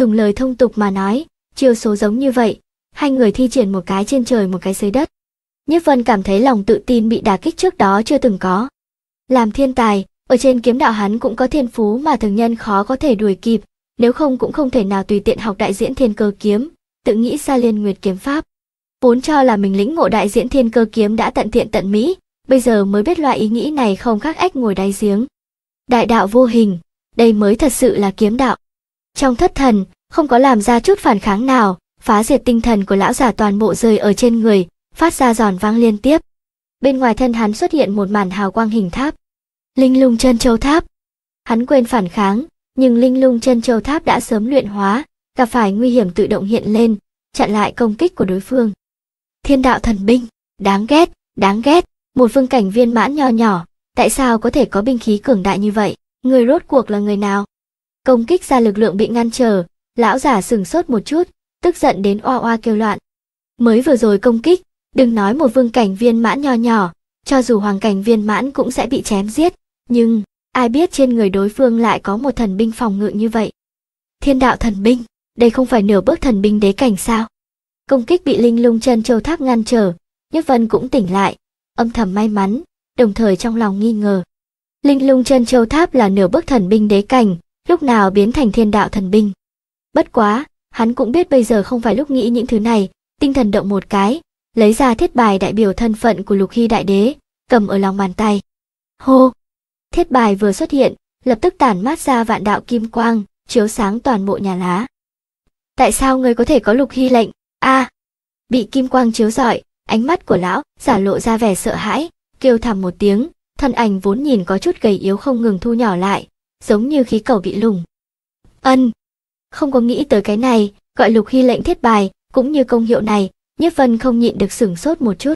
dùng lời thông tục mà nói, chiêu số giống như vậy, hai người thi triển một cái trên trời một cái dưới đất. Nhất Vân cảm thấy lòng tự tin bị đả kích trước đó chưa từng có. Làm thiên tài, ở trên kiếm đạo hắn cũng có thiên phú mà thường nhân khó có thể đuổi kịp, nếu không cũng không thể nào tùy tiện học đại diễn thiên cơ kiếm, tự nghĩ ra liên nguyệt kiếm pháp. Vốn cho là mình lĩnh ngộ đại diễn thiên cơ kiếm đã tận thiện tận mỹ, bây giờ mới biết loại ý nghĩ này không khác ách ngồi đáy giếng. Đại đạo vô hình, đây mới thật sự là kiếm đạo. Trong thất thần, không có làm ra chút phản kháng nào, phá diệt tinh thần của lão giả toàn bộ rơi ở trên người, phát ra giòn vang liên tiếp. Bên ngoài thân hắn xuất hiện một màn hào quang hình tháp. Linh lung chân châu tháp. Hắn quên phản kháng, nhưng linh lung chân châu tháp đã sớm luyện hóa, gặp phải nguy hiểm tự động hiện lên, chặn lại công kích của đối phương. Thiên đạo thần binh, đáng ghét, đáng ghét, một vương cảnh viên mãn nho nhỏ, tại sao có thể có binh khí cường đại như vậy? Người rốt cuộc là người nào? công kích ra lực lượng bị ngăn trở, lão giả sừng sốt một chút, tức giận đến oa oa kêu loạn. Mới vừa rồi công kích, đừng nói một vương cảnh viên mãn nho nhỏ, cho dù hoàng cảnh viên mãn cũng sẽ bị chém giết, nhưng ai biết trên người đối phương lại có một thần binh phòng ngự như vậy. Thiên đạo thần binh, đây không phải nửa bước thần binh đế cảnh sao? Công kích bị linh lung chân châu tháp ngăn trở, Nhất Vân cũng tỉnh lại, âm thầm may mắn, đồng thời trong lòng nghi ngờ. Linh lung chân châu tháp là nửa bước thần binh đế cảnh, lúc nào biến thành thiên đạo thần binh. Bất quá, hắn cũng biết bây giờ không phải lúc nghĩ những thứ này, tinh thần động một cái, lấy ra thiết bài đại biểu thân phận của Lục Hy Đại Đế, cầm ở lòng bàn tay. Hô! Thiết bài vừa xuất hiện, lập tức tản mát ra vạn đạo kim quang, chiếu sáng toàn bộ nhà lá. Tại sao người có thể có Lục Hy lệnh? A! À, bị kim quang chiếu rọi, ánh mắt của lão giả lộ ra vẻ sợ hãi, kêu thầm một tiếng, thân ảnh vốn nhìn có chút gầy yếu không ngừng thu nhỏ lại, giống như khí cầu bị lủng. Ân, không có nghĩ tới cái này, gọi Lục Hy lệnh thiết bài, cũng như công hiệu này, nhất Vân không nhịn được sửng sốt một chút.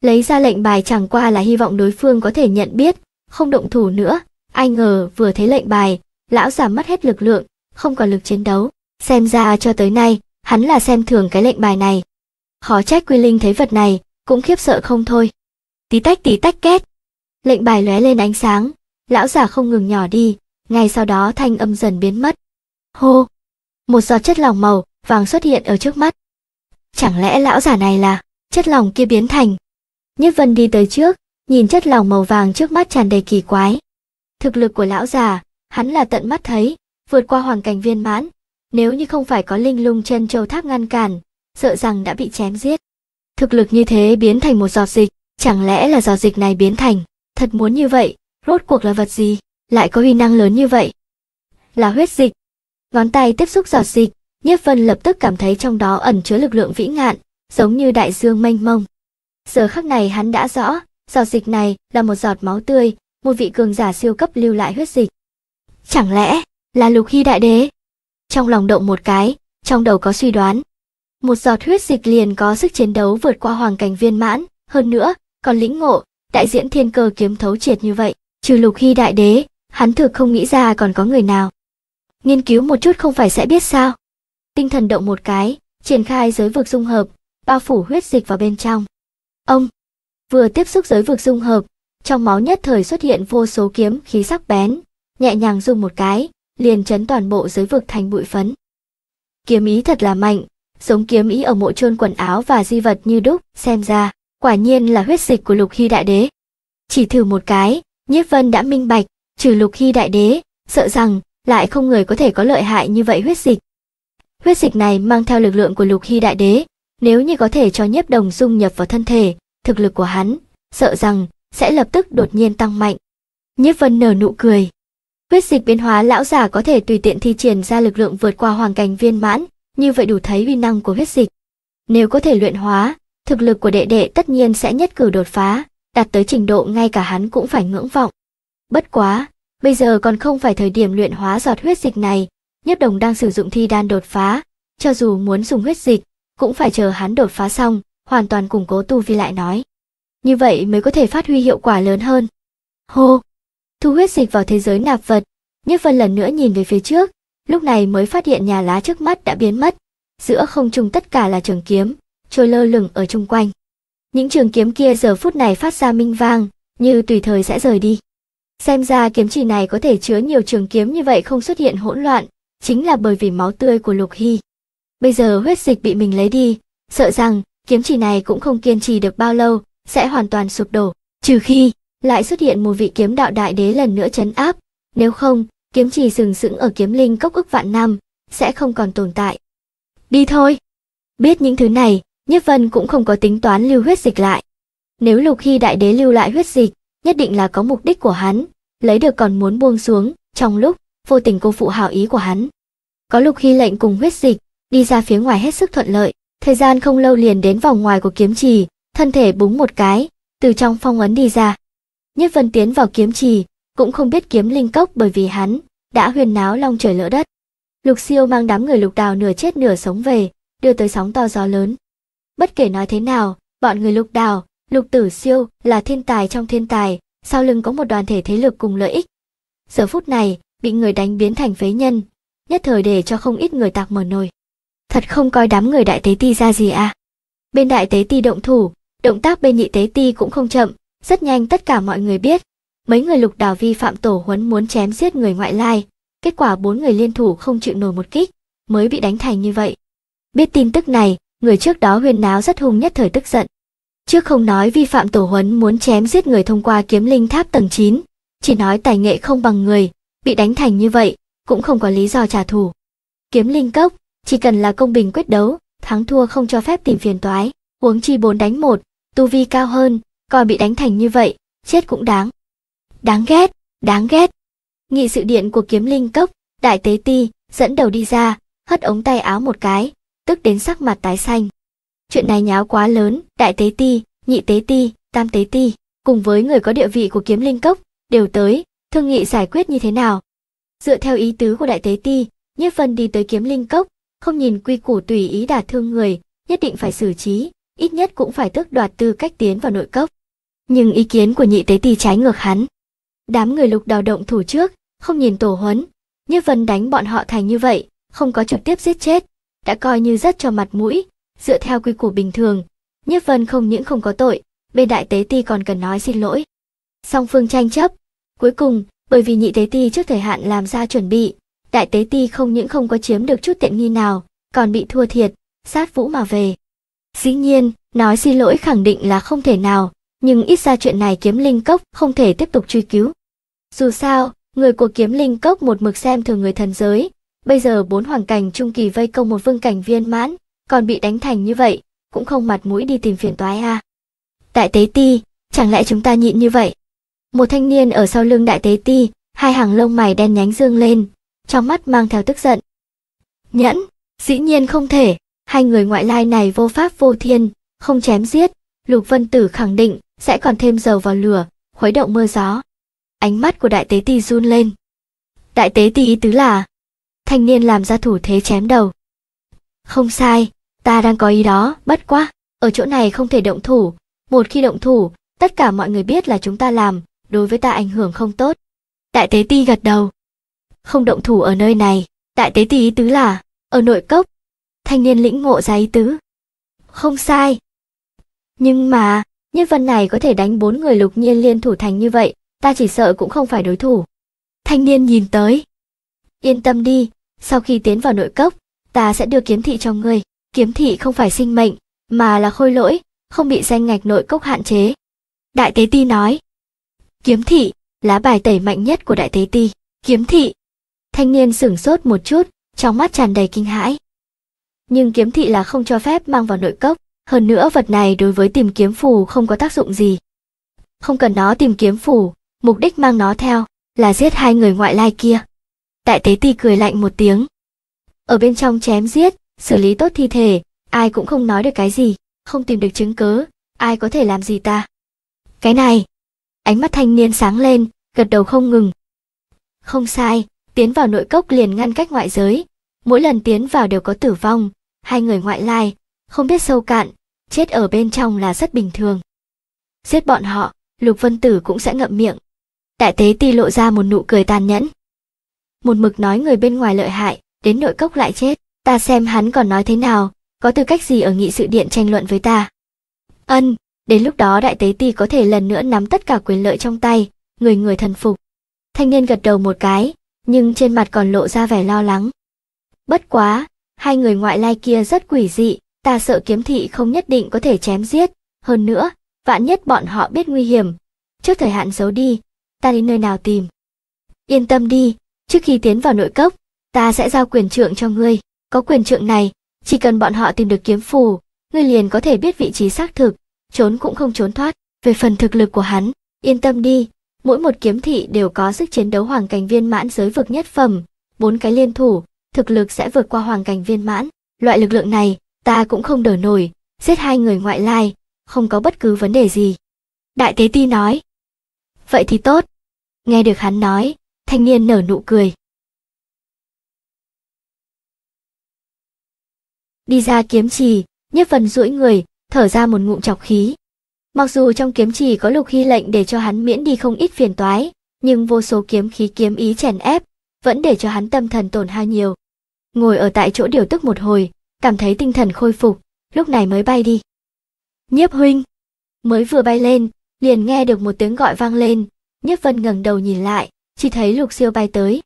Lấy ra lệnh bài chẳng qua là hy vọng đối phương có thể nhận biết, không động thủ nữa, ai ngờ vừa thấy lệnh bài, lão giả mất hết lực lượng, không còn lực chiến đấu, xem ra cho tới nay, hắn là xem thường cái lệnh bài này. Khó trách Quy Linh thấy vật này, cũng khiếp sợ không thôi. Tí tách tí tách két. Lệnh bài lóe lên ánh sáng, lão giả không ngừng nhỏ đi, ngay sau đó thanh âm dần biến mất. Hô! Một giọt chất lỏng màu vàng xuất hiện ở trước mắt. Chẳng lẽ lão giả này là chất lỏng kia biến thành? Nhất Vân đi tới trước, nhìn chất lỏng màu vàng trước mắt tràn đầy kỳ quái. Thực lực của lão già, hắn là tận mắt thấy, vượt qua hoàn cảnh viên mãn, nếu như không phải có linh lung chân châu tháp ngăn cản, sợ rằng đã bị chém giết. Thực lực như thế biến thành một giọt dịch, chẳng lẽ là giọt dịch này biến thành, thật muốn như vậy, rốt cuộc là vật gì? lại có uy năng lớn như vậy. Là huyết dịch. Ngón tay tiếp xúc giọt dịch, Nhiếp Vân lập tức cảm thấy trong đó ẩn chứa lực lượng vĩ ngạn, giống như đại dương mênh mông. Giờ khắc này hắn đã rõ, giọt dịch này là một giọt máu tươi, một vị cường giả siêu cấp lưu lại huyết dịch. Chẳng lẽ là Lục Hy đại đế? Trong lòng động một cái, trong đầu có suy đoán. Một giọt huyết dịch liền có sức chiến đấu vượt qua hoàng cảnh viên mãn, hơn nữa, còn lĩnh ngộ, đại diễn thiên cơ kiếm thấu triệt như vậy, trừ Lục Hy đại đế, hắn thực không nghĩ ra còn có người nào. Nghiên cứu một chút không phải sẽ biết sao. Tinh thần động một cái, triển khai giới vực dung hợp, bao phủ huyết dịch vào bên trong. Ông vừa tiếp xúc giới vực dung hợp, trong máu nhất thời xuất hiện vô số kiếm khí sắc bén, nhẹ nhàng dùng một cái, liền chấn toàn bộ giới vực thành bụi phấn. Kiếm ý thật là mạnh, giống kiếm ý ở mộ chôn quần áo và di vật như đúc, xem ra, quả nhiên là huyết dịch của lục hy đại đế. Chỉ thử một cái, Nhiếp Vân đã minh bạch, trừ lục hy đại đế, sợ rằng lại không người có thể có lợi hại như vậy huyết dịch. Huyết dịch này mang theo lực lượng của lục hy đại đế, nếu như có thể cho nhiếp đồng dung nhập vào thân thể, thực lực của hắn, sợ rằng sẽ lập tức đột nhiên tăng mạnh. Nhiếp vân nở nụ cười. Huyết dịch biến hóa lão giả có thể tùy tiện thi triển ra lực lượng vượt qua hoàng cảnh viên mãn, như vậy đủ thấy uy năng của huyết dịch. Nếu có thể luyện hóa, thực lực của đệ đệ tất nhiên sẽ nhất cử đột phá, đạt tới trình độ ngay cả hắn cũng phải ngưỡng vọng. Bất quá, bây giờ còn không phải thời điểm luyện hóa giọt huyết dịch này, Nhất Đồng đang sử dụng thi đan đột phá, cho dù muốn dùng huyết dịch, cũng phải chờ hắn đột phá xong, hoàn toàn củng cố tu vi lại nói. Như vậy mới có thể phát huy hiệu quả lớn hơn. Hô! Thu huyết dịch vào thế giới nạp vật, Nhất Vân lần nữa nhìn về phía trước, lúc này mới phát hiện nhà lá trước mắt đã biến mất, giữa không trung tất cả là trường kiếm, trôi lơ lửng ở chung quanh. Những trường kiếm kia giờ phút này phát ra minh vang, như tùy thời sẽ rời đi. Xem ra kiếm chỉ này có thể chứa nhiều trường kiếm như vậy không xuất hiện hỗn loạn, chính là bởi vì máu tươi của Lục Hy. Bây giờ huyết dịch bị mình lấy đi, sợ rằng kiếm chỉ này cũng không kiên trì được bao lâu, sẽ hoàn toàn sụp đổ, trừ khi lại xuất hiện một vị kiếm đạo đại đế lần nữa chấn áp, nếu không, kiếm chỉ sừng sững ở kiếm linh cốc ức vạn năm, sẽ không còn tồn tại. Đi thôi! Biết những thứ này, Nhất Vân cũng không có tính toán lưu huyết dịch lại. Nếu Lục Hy đại đế lưu lại huyết dịch, nhất định là có mục đích của hắn, lấy được còn muốn buông xuống, trong lúc, vô tình cô phụ hảo ý của hắn. Có lục khi lệnh cùng huyết dịch, đi ra phía ngoài hết sức thuận lợi, thời gian không lâu liền đến vòng ngoài của kiếm trì, thân thể búng một cái, từ trong phong ấn đi ra. Nhất Vân tiến vào kiếm trì, cũng không biết kiếm linh cốc bởi vì hắn đã huyền náo long trời lỡ đất. Lục Siêu mang đám người lục đào nửa chết nửa sống về, đưa tới sóng to gió lớn. Bất kể nói thế nào, bọn người lục đào Lục Tử Siêu là thiên tài trong thiên tài, sau lưng có một đoàn thể thế lực cùng lợi ích. Giờ phút này, bị người đánh biến thành phế nhân, nhất thời để cho không ít người tạc mở nồi. Thật không coi đám người đại tế ti ra gì à. Bên đại tế ti động thủ, động tác bên nhị tế ti cũng không chậm, rất nhanh tất cả mọi người biết. Mấy người lục đào vi phạm tổ huấn muốn chém giết người ngoại lai, kết quả bốn người liên thủ không chịu nổi một kích, mới bị đánh thành như vậy. Biết tin tức này, người trước đó huyền náo rất hung nhất thời tức giận, Trước không nói vi phạm tổ huấn muốn chém giết người thông qua kiếm linh tháp tầng 9, chỉ nói tài nghệ không bằng người, bị đánh thành như vậy, cũng không có lý do trả thù. Kiếm linh cốc, chỉ cần là công bình quyết đấu, thắng thua không cho phép tìm phiền toái, huống chi bốn đánh một, tu vi cao hơn, còn bị đánh thành như vậy, chết cũng đáng. Đáng ghét, đáng ghét. Nghị sự điện của kiếm linh cốc, đại tế ti, dẫn đầu đi ra, hất ống tay áo một cái, tức đến sắc mặt tái xanh chuyện này nháo quá lớn đại tế ti nhị tế ti tam tế ti cùng với người có địa vị của kiếm linh cốc đều tới thương nghị giải quyết như thế nào dựa theo ý tứ của đại tế ti nhất vân đi tới kiếm linh cốc không nhìn quy củ tùy ý đả thương người nhất định phải xử trí ít nhất cũng phải tước đoạt tư cách tiến vào nội cốc nhưng ý kiến của nhị tế ti trái ngược hắn đám người lục đào động thủ trước không nhìn tổ huấn nhất vân đánh bọn họ thành như vậy không có trực tiếp giết chết đã coi như rất cho mặt mũi dựa theo quy củ bình thường nhất vân không những không có tội bên đại tế ti còn cần nói xin lỗi song phương tranh chấp cuối cùng bởi vì nhị tế ti trước thời hạn làm ra chuẩn bị đại tế ti không những không có chiếm được chút tiện nghi nào còn bị thua thiệt sát vũ mà về dĩ nhiên nói xin lỗi khẳng định là không thể nào nhưng ít ra chuyện này kiếm linh cốc không thể tiếp tục truy cứu dù sao người của kiếm linh cốc một mực xem thường người thần giới bây giờ bốn hoàng cảnh trung kỳ vây công một vương cảnh viên mãn còn bị đánh thành như vậy, cũng không mặt mũi đi tìm phiền toái a. À. Đại tế ti, chẳng lẽ chúng ta nhịn như vậy? Một thanh niên ở sau lưng đại tế ti, hai hàng lông mày đen nhánh dương lên, trong mắt mang theo tức giận. Nhẫn, dĩ nhiên không thể, hai người ngoại lai này vô pháp vô thiên, không chém giết, Lục Vân Tử khẳng định sẽ còn thêm dầu vào lửa, khuấy động mưa gió. Ánh mắt của đại tế ti run lên. Đại tế ti ý tứ là, thanh niên làm ra thủ thế chém đầu. Không sai, Ta đang có ý đó, bất quá, ở chỗ này không thể động thủ, một khi động thủ, tất cả mọi người biết là chúng ta làm, đối với ta ảnh hưởng không tốt. Đại tế ti gật đầu. Không động thủ ở nơi này, đại tế ti ý tứ là, ở nội cốc. Thanh niên lĩnh ngộ ra ý tứ. Không sai. Nhưng mà, nhân vật này có thể đánh bốn người lục nhiên liên thủ thành như vậy, ta chỉ sợ cũng không phải đối thủ. Thanh niên nhìn tới. Yên tâm đi, sau khi tiến vào nội cốc, ta sẽ đưa kiếm thị cho ngươi kiếm thị không phải sinh mệnh, mà là khôi lỗi, không bị danh ngạch nội cốc hạn chế. Đại Tế Ti nói, kiếm thị, lá bài tẩy mạnh nhất của Đại Tế Ti, kiếm thị. Thanh niên sửng sốt một chút, trong mắt tràn đầy kinh hãi. Nhưng kiếm thị là không cho phép mang vào nội cốc, hơn nữa vật này đối với tìm kiếm phù không có tác dụng gì. Không cần nó tìm kiếm phù, mục đích mang nó theo là giết hai người ngoại lai kia. Đại Tế Ti cười lạnh một tiếng. Ở bên trong chém giết, xử lý tốt thi thể, ai cũng không nói được cái gì, không tìm được chứng cớ, ai có thể làm gì ta? Cái này, ánh mắt thanh niên sáng lên, gật đầu không ngừng. Không sai, tiến vào nội cốc liền ngăn cách ngoại giới, mỗi lần tiến vào đều có tử vong, hai người ngoại lai, không biết sâu cạn, chết ở bên trong là rất bình thường. Giết bọn họ, Lục Vân Tử cũng sẽ ngậm miệng. Đại tế ti lộ ra một nụ cười tàn nhẫn. Một mực nói người bên ngoài lợi hại, đến nội cốc lại chết ta xem hắn còn nói thế nào, có tư cách gì ở nghị sự điện tranh luận với ta. Ân, đến lúc đó đại tế ti có thể lần nữa nắm tất cả quyền lợi trong tay, người người thần phục. Thanh niên gật đầu một cái, nhưng trên mặt còn lộ ra vẻ lo lắng. Bất quá, hai người ngoại lai kia rất quỷ dị, ta sợ kiếm thị không nhất định có thể chém giết, hơn nữa, vạn nhất bọn họ biết nguy hiểm. Trước thời hạn giấu đi, ta đến nơi nào tìm. Yên tâm đi, trước khi tiến vào nội cốc, ta sẽ giao quyền trượng cho ngươi. Có quyền trượng này, chỉ cần bọn họ tìm được kiếm phù, ngươi liền có thể biết vị trí xác thực, trốn cũng không trốn thoát. Về phần thực lực của hắn, yên tâm đi, mỗi một kiếm thị đều có sức chiến đấu hoàng cảnh viên mãn giới vực nhất phẩm, bốn cái liên thủ, thực lực sẽ vượt qua hoàng cảnh viên mãn. Loại lực lượng này, ta cũng không đỡ nổi, giết hai người ngoại lai, không có bất cứ vấn đề gì. Đại tế ti nói. Vậy thì tốt. Nghe được hắn nói, thanh niên nở nụ cười. đi ra kiếm trì, nhất phần duỗi người, thở ra một ngụm chọc khí. Mặc dù trong kiếm trì có lục hy lệnh để cho hắn miễn đi không ít phiền toái, nhưng vô số kiếm khí kiếm ý chèn ép, vẫn để cho hắn tâm thần tổn hao nhiều. Ngồi ở tại chỗ điều tức một hồi, cảm thấy tinh thần khôi phục, lúc này mới bay đi. Nhiếp huynh, mới vừa bay lên, liền nghe được một tiếng gọi vang lên, Nhiếp Vân ngẩng đầu nhìn lại, chỉ thấy Lục Siêu bay tới.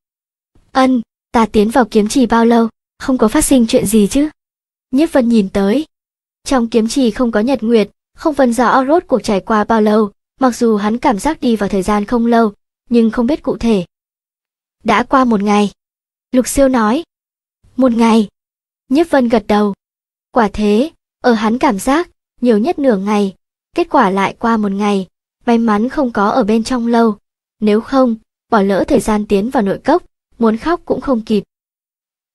"Ân, ta tiến vào kiếm trì bao lâu, không có phát sinh chuyện gì chứ?" Nhiếp Vân nhìn tới. Trong kiếm trì không có nhật nguyệt, không phân rõ rốt cuộc trải qua bao lâu, mặc dù hắn cảm giác đi vào thời gian không lâu, nhưng không biết cụ thể. Đã qua một ngày. Lục siêu nói. Một ngày. Nhiếp Vân gật đầu. Quả thế, ở hắn cảm giác, nhiều nhất nửa ngày, kết quả lại qua một ngày, may mắn không có ở bên trong lâu, nếu không, bỏ lỡ thời gian tiến vào nội cốc, muốn khóc cũng không kịp.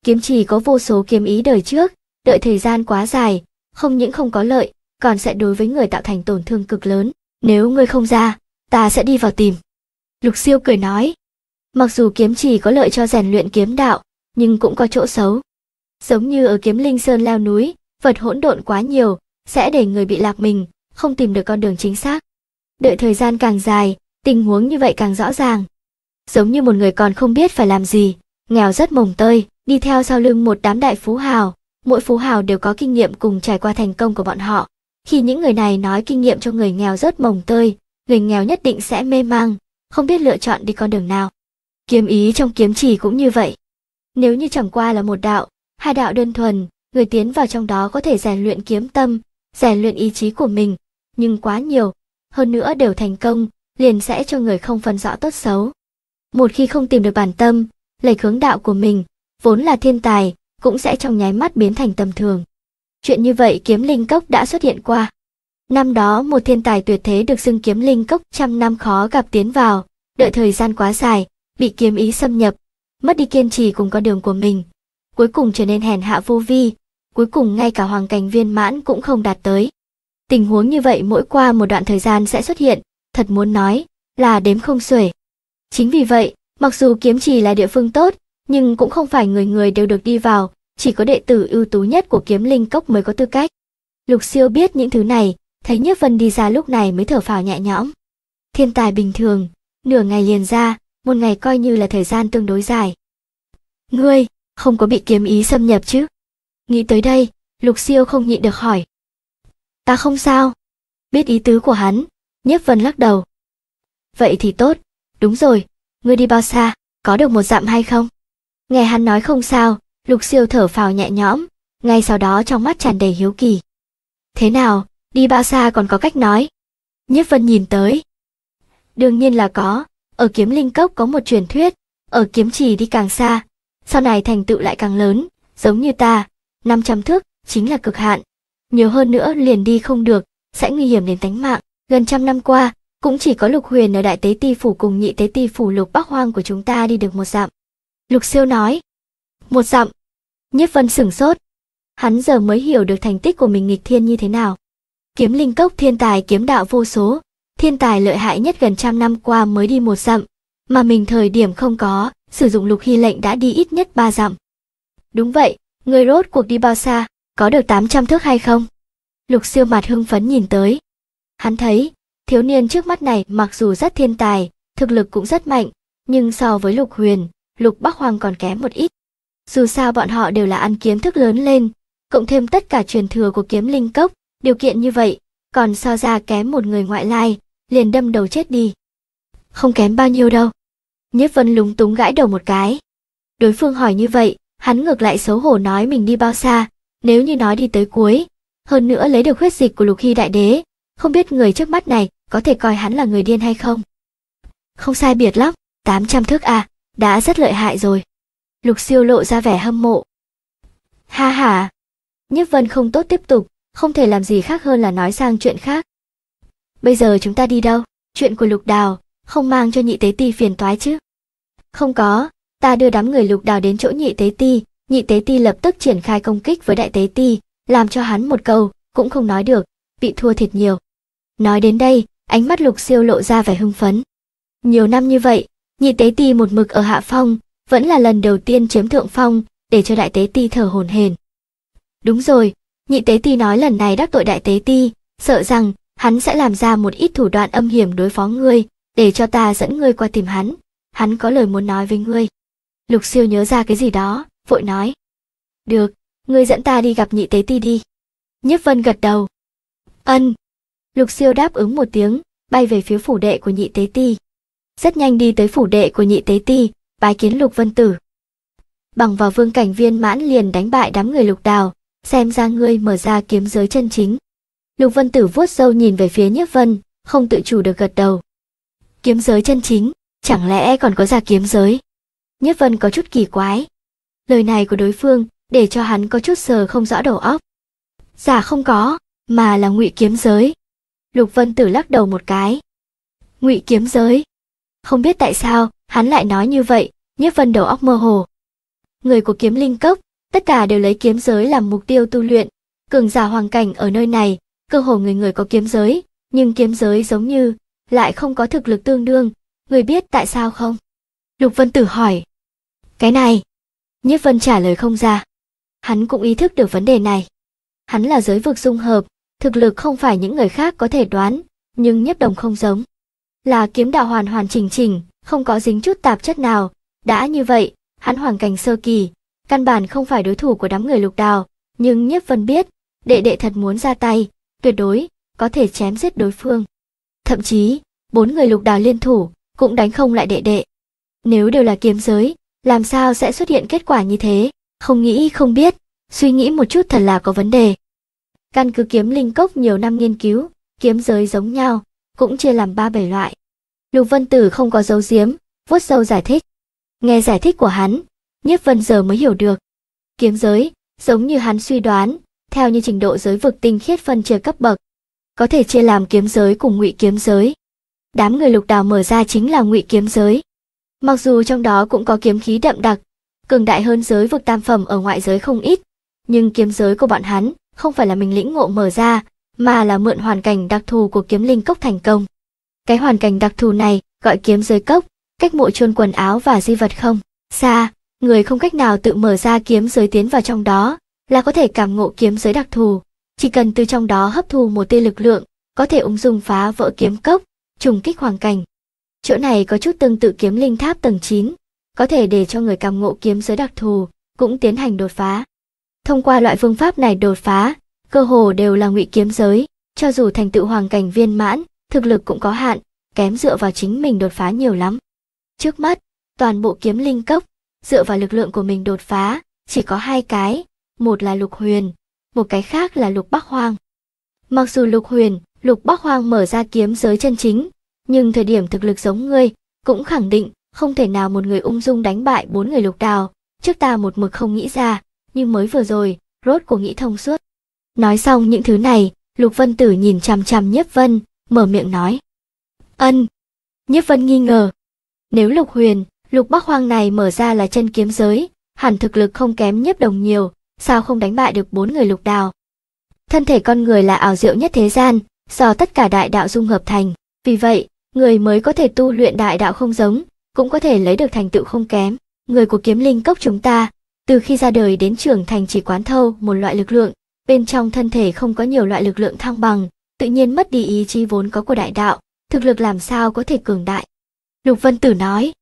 Kiếm trì có vô số kiếm ý đời trước, đợi thời gian quá dài, không những không có lợi, còn sẽ đối với người tạo thành tổn thương cực lớn. Nếu ngươi không ra, ta sẽ đi vào tìm. Lục siêu cười nói. Mặc dù kiếm trì có lợi cho rèn luyện kiếm đạo, nhưng cũng có chỗ xấu. Giống như ở kiếm linh sơn leo núi, vật hỗn độn quá nhiều, sẽ để người bị lạc mình, không tìm được con đường chính xác. Đợi thời gian càng dài, tình huống như vậy càng rõ ràng. Giống như một người còn không biết phải làm gì, nghèo rất mồng tơi, đi theo sau lưng một đám đại phú hào, mỗi phú hào đều có kinh nghiệm cùng trải qua thành công của bọn họ. Khi những người này nói kinh nghiệm cho người nghèo rớt mồng tơi, người nghèo nhất định sẽ mê mang, không biết lựa chọn đi con đường nào. Kiếm ý trong kiếm chỉ cũng như vậy. Nếu như chẳng qua là một đạo, hai đạo đơn thuần, người tiến vào trong đó có thể rèn luyện kiếm tâm, rèn luyện ý chí của mình, nhưng quá nhiều, hơn nữa đều thành công, liền sẽ cho người không phân rõ tốt xấu. Một khi không tìm được bản tâm, lệch hướng đạo của mình, vốn là thiên tài, cũng sẽ trong nháy mắt biến thành tầm thường. Chuyện như vậy kiếm linh cốc đã xuất hiện qua. Năm đó một thiên tài tuyệt thế được xưng kiếm linh cốc trăm năm khó gặp tiến vào, đợi thời gian quá dài, bị kiếm ý xâm nhập, mất đi kiên trì cùng con đường của mình, cuối cùng trở nên hèn hạ vô vi, cuối cùng ngay cả hoàng cảnh viên mãn cũng không đạt tới. Tình huống như vậy mỗi qua một đoạn thời gian sẽ xuất hiện, thật muốn nói là đếm không xuể. Chính vì vậy, mặc dù kiếm trì là địa phương tốt, nhưng cũng không phải người người đều được đi vào, chỉ có đệ tử ưu tú nhất của kiếm linh cốc mới có tư cách. Lục siêu biết những thứ này, thấy Nhiếp Vân đi ra lúc này mới thở phào nhẹ nhõm. Thiên tài bình thường, nửa ngày liền ra, một ngày coi như là thời gian tương đối dài. Ngươi, không có bị kiếm ý xâm nhập chứ? Nghĩ tới đây, Lục siêu không nhịn được hỏi. Ta không sao. Biết ý tứ của hắn, Nhiếp Vân lắc đầu. Vậy thì tốt, đúng rồi, ngươi đi bao xa, có được một dặm hay không? Nghe hắn nói không sao, Lục Siêu thở phào nhẹ nhõm, ngay sau đó trong mắt tràn đầy hiếu kỳ. Thế nào, đi bao xa còn có cách nói? Nhiếp Vân nhìn tới. Đương nhiên là có, ở kiếm linh cốc có một truyền thuyết, ở kiếm trì đi càng xa, sau này thành tựu lại càng lớn, giống như ta, 500 thước chính là cực hạn. Nhiều hơn nữa liền đi không được, sẽ nguy hiểm đến tánh mạng. Gần trăm năm qua, cũng chỉ có lục huyền ở đại tế ti phủ cùng nhị tế ti phủ lục bắc hoang của chúng ta đi được một dặm Lục siêu nói. Một dặm. Nhất vân sửng sốt. Hắn giờ mới hiểu được thành tích của mình nghịch thiên như thế nào. Kiếm linh cốc thiên tài kiếm đạo vô số, thiên tài lợi hại nhất gần trăm năm qua mới đi một dặm, mà mình thời điểm không có, sử dụng lục hy lệnh đã đi ít nhất ba dặm. Đúng vậy, người rốt cuộc đi bao xa, có được 800 thước hay không? Lục siêu mặt hưng phấn nhìn tới. Hắn thấy, thiếu niên trước mắt này mặc dù rất thiên tài, thực lực cũng rất mạnh, nhưng so với lục huyền, Lục Bắc Hoàng còn kém một ít. Dù sao bọn họ đều là ăn kiếm thức lớn lên, cộng thêm tất cả truyền thừa của kiếm linh cốc, điều kiện như vậy, còn so ra kém một người ngoại lai, liền đâm đầu chết đi. Không kém bao nhiêu đâu. Nhất Vân lúng túng gãi đầu một cái. Đối phương hỏi như vậy, hắn ngược lại xấu hổ nói mình đi bao xa, nếu như nói đi tới cuối, hơn nữa lấy được huyết dịch của Lục Hy Đại Đế, không biết người trước mắt này có thể coi hắn là người điên hay không. Không sai biệt lắm, 800 thước à, đã rất lợi hại rồi. Lục siêu lộ ra vẻ hâm mộ. Ha ha, Nhất Vân không tốt tiếp tục, không thể làm gì khác hơn là nói sang chuyện khác. Bây giờ chúng ta đi đâu? Chuyện của Lục Đào, không mang cho nhị tế ti phiền toái chứ? Không có, ta đưa đám người Lục Đào đến chỗ nhị tế ti, nhị tế ti lập tức triển khai công kích với đại tế ti, làm cho hắn một câu, cũng không nói được, bị thua thiệt nhiều. Nói đến đây, ánh mắt Lục Siêu lộ ra vẻ hưng phấn. Nhiều năm như vậy, Nhị tế ti một mực ở hạ phong, vẫn là lần đầu tiên chiếm thượng phong, để cho đại tế ti thở hồn hển. Đúng rồi, nhị tế ti nói lần này đắc tội đại tế ti, sợ rằng hắn sẽ làm ra một ít thủ đoạn âm hiểm đối phó ngươi, để cho ta dẫn ngươi qua tìm hắn. Hắn có lời muốn nói với ngươi. Lục siêu nhớ ra cái gì đó, vội nói. Được, ngươi dẫn ta đi gặp nhị tế ti đi. Nhất vân gật đầu. Ân. Lục siêu đáp ứng một tiếng, bay về phía phủ đệ của nhị tế ti rất nhanh đi tới phủ đệ của nhị tế ti, bái kiến lục vân tử. Bằng vào vương cảnh viên mãn liền đánh bại đám người lục đào, xem ra ngươi mở ra kiếm giới chân chính. Lục vân tử vuốt râu nhìn về phía nhiếp vân, không tự chủ được gật đầu. Kiếm giới chân chính, chẳng lẽ còn có giả kiếm giới? Nhiếp vân có chút kỳ quái. Lời này của đối phương để cho hắn có chút sờ không rõ đầu óc. Giả dạ không có, mà là ngụy kiếm giới. Lục vân tử lắc đầu một cái. Ngụy kiếm giới, không biết tại sao, hắn lại nói như vậy, nhiếp vân đầu óc mơ hồ. Người của kiếm linh cốc, tất cả đều lấy kiếm giới làm mục tiêu tu luyện. Cường giả hoàng cảnh ở nơi này, cơ hồ người người có kiếm giới, nhưng kiếm giới giống như lại không có thực lực tương đương, người biết tại sao không? Lục Vân Tử hỏi. Cái này, Nhiếp Vân trả lời không ra. Hắn cũng ý thức được vấn đề này. Hắn là giới vực dung hợp, thực lực không phải những người khác có thể đoán, nhưng Nhất Đồng không giống là kiếm đạo hoàn hoàn chỉnh chỉnh, không có dính chút tạp chất nào. Đã như vậy, hắn hoàng cảnh sơ kỳ, căn bản không phải đối thủ của đám người lục đào, nhưng Nhiếp Vân biết, đệ đệ thật muốn ra tay, tuyệt đối có thể chém giết đối phương. Thậm chí, bốn người lục đào liên thủ cũng đánh không lại đệ đệ. Nếu đều là kiếm giới, làm sao sẽ xuất hiện kết quả như thế? Không nghĩ không biết, suy nghĩ một chút thật là có vấn đề. Căn cứ kiếm linh cốc nhiều năm nghiên cứu, kiếm giới giống nhau, cũng chia làm ba bảy loại. Lục Vân Tử không có dấu giếm, vuốt sâu giải thích. Nghe giải thích của hắn, Nhiếp Vân giờ mới hiểu được. Kiếm giới, giống như hắn suy đoán, theo như trình độ giới vực tinh khiết phân chia cấp bậc, có thể chia làm kiếm giới cùng ngụy kiếm giới. Đám người Lục Đào mở ra chính là ngụy kiếm giới. Mặc dù trong đó cũng có kiếm khí đậm đặc, cường đại hơn giới vực tam phẩm ở ngoại giới không ít, nhưng kiếm giới của bọn hắn không phải là mình lĩnh ngộ mở ra, mà là mượn hoàn cảnh đặc thù của kiếm linh cốc thành công. Cái hoàn cảnh đặc thù này gọi kiếm giới cốc, cách mộ chôn quần áo và di vật không xa, người không cách nào tự mở ra kiếm giới tiến vào trong đó, là có thể cảm ngộ kiếm giới đặc thù, chỉ cần từ trong đó hấp thu một tia lực lượng, có thể ứng dụng phá vỡ kiếm cốc, trùng kích hoàn cảnh. Chỗ này có chút tương tự kiếm linh tháp tầng 9, có thể để cho người cảm ngộ kiếm giới đặc thù cũng tiến hành đột phá. Thông qua loại phương pháp này đột phá, cơ hồ đều là ngụy kiếm giới, cho dù thành tựu hoàng cảnh viên mãn, thực lực cũng có hạn, kém dựa vào chính mình đột phá nhiều lắm. Trước mắt, toàn bộ kiếm linh cốc, dựa vào lực lượng của mình đột phá, chỉ có hai cái, một là Lục Huyền, một cái khác là Lục Bắc Hoang. Mặc dù Lục Huyền, Lục Bắc Hoang mở ra kiếm giới chân chính, nhưng thời điểm thực lực giống ngươi, cũng khẳng định không thể nào một người ung dung đánh bại bốn người Lục Đào, trước ta một mực không nghĩ ra, nhưng mới vừa rồi, rốt của nghĩ thông suốt. Nói xong những thứ này, Lục Vân Tử nhìn chằm chằm Nhiếp Vân, mở miệng nói. Ân. Nhiếp Vân nghi ngờ. Nếu Lục Huyền, Lục Bắc Hoang này mở ra là chân kiếm giới, hẳn thực lực không kém Nhiếp Đồng nhiều, sao không đánh bại được bốn người Lục Đào? Thân thể con người là ảo diệu nhất thế gian, do tất cả đại đạo dung hợp thành, vì vậy, người mới có thể tu luyện đại đạo không giống, cũng có thể lấy được thành tựu không kém. Người của kiếm linh cốc chúng ta, từ khi ra đời đến trưởng thành chỉ quán thâu một loại lực lượng, bên trong thân thể không có nhiều loại lực lượng thăng bằng, tự nhiên mất đi ý chí vốn có của đại đạo, thực lực làm sao có thể cường đại. Lục Vân Tử nói,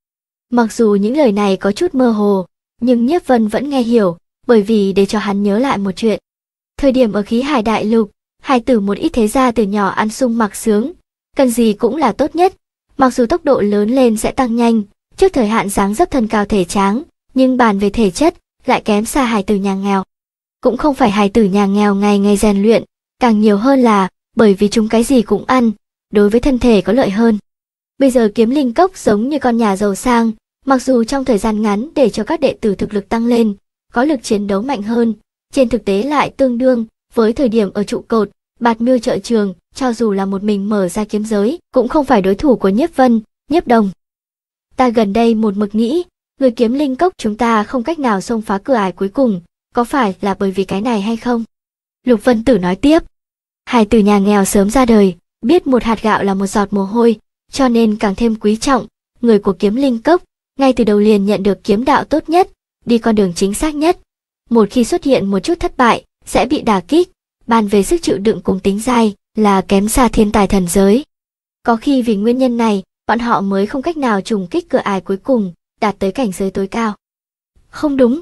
mặc dù những lời này có chút mơ hồ, nhưng Nhiếp Vân vẫn nghe hiểu, bởi vì để cho hắn nhớ lại một chuyện. Thời điểm ở khí hải đại lục, hải tử một ít thế gia từ nhỏ ăn sung mặc sướng, cần gì cũng là tốt nhất, mặc dù tốc độ lớn lên sẽ tăng nhanh, trước thời hạn dáng dấp thân cao thể tráng, nhưng bàn về thể chất lại kém xa hải tử nhà nghèo cũng không phải hài tử nhà nghèo ngày ngày rèn luyện, càng nhiều hơn là bởi vì chúng cái gì cũng ăn, đối với thân thể có lợi hơn. Bây giờ kiếm linh cốc giống như con nhà giàu sang, mặc dù trong thời gian ngắn để cho các đệ tử thực lực tăng lên, có lực chiến đấu mạnh hơn, trên thực tế lại tương đương với thời điểm ở trụ cột, bạt miêu trợ trường, cho dù là một mình mở ra kiếm giới, cũng không phải đối thủ của nhiếp vân, nhiếp đồng. Ta gần đây một mực nghĩ, người kiếm linh cốc chúng ta không cách nào xông phá cửa ải cuối cùng, có phải là bởi vì cái này hay không? Lục Vân Tử nói tiếp. Hải tử nhà nghèo sớm ra đời, biết một hạt gạo là một giọt mồ hôi, cho nên càng thêm quý trọng, người của kiếm linh cốc, ngay từ đầu liền nhận được kiếm đạo tốt nhất, đi con đường chính xác nhất. Một khi xuất hiện một chút thất bại, sẽ bị đả kích, bàn về sức chịu đựng cùng tính dai là kém xa thiên tài thần giới. Có khi vì nguyên nhân này, bọn họ mới không cách nào trùng kích cửa ải cuối cùng, đạt tới cảnh giới tối cao. Không đúng,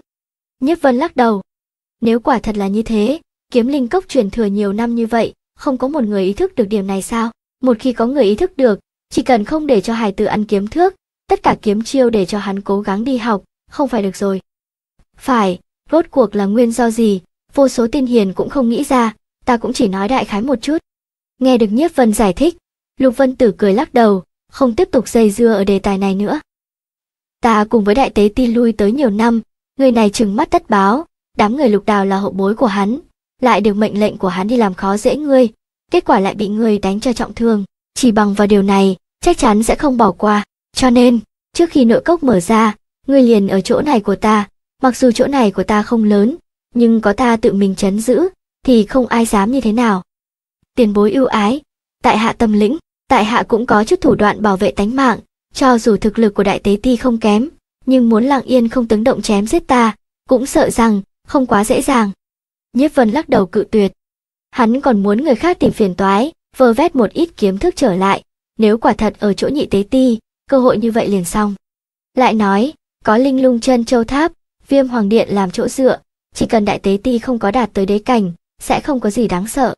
Nhiếp Vân lắc đầu. Nếu quả thật là như thế, kiếm linh cốc truyền thừa nhiều năm như vậy, không có một người ý thức được điểm này sao? Một khi có người ý thức được, chỉ cần không để cho hài tử ăn kiếm thước, tất cả kiếm chiêu để cho hắn cố gắng đi học, không phải được rồi. Phải, rốt cuộc là nguyên do gì, vô số tiên hiền cũng không nghĩ ra, ta cũng chỉ nói đại khái một chút. Nghe được Nhiếp Vân giải thích, Lục Vân Tử cười lắc đầu, không tiếp tục dây dưa ở đề tài này nữa. Ta cùng với đại tế tin lui tới nhiều năm, Người này trừng mắt tất báo, đám người lục đào là hậu bối của hắn, lại được mệnh lệnh của hắn đi làm khó dễ ngươi, kết quả lại bị ngươi đánh cho trọng thương. Chỉ bằng vào điều này, chắc chắn sẽ không bỏ qua. Cho nên, trước khi nội cốc mở ra, ngươi liền ở chỗ này của ta, mặc dù chỗ này của ta không lớn, nhưng có ta tự mình chấn giữ, thì không ai dám như thế nào. Tiền bối ưu ái, tại hạ tâm lĩnh, tại hạ cũng có chút thủ đoạn bảo vệ tánh mạng, cho dù thực lực của đại tế ti không kém, nhưng muốn lặng yên không tiếng động chém giết ta, cũng sợ rằng không quá dễ dàng. Nhiếp Vân lắc đầu cự tuyệt. Hắn còn muốn người khác tìm phiền toái, vơ vét một ít kiếm thức trở lại, nếu quả thật ở chỗ nhị tế ti, cơ hội như vậy liền xong. Lại nói, có linh lung chân châu tháp, viêm hoàng điện làm chỗ dựa, chỉ cần đại tế ti không có đạt tới đế cảnh, sẽ không có gì đáng sợ.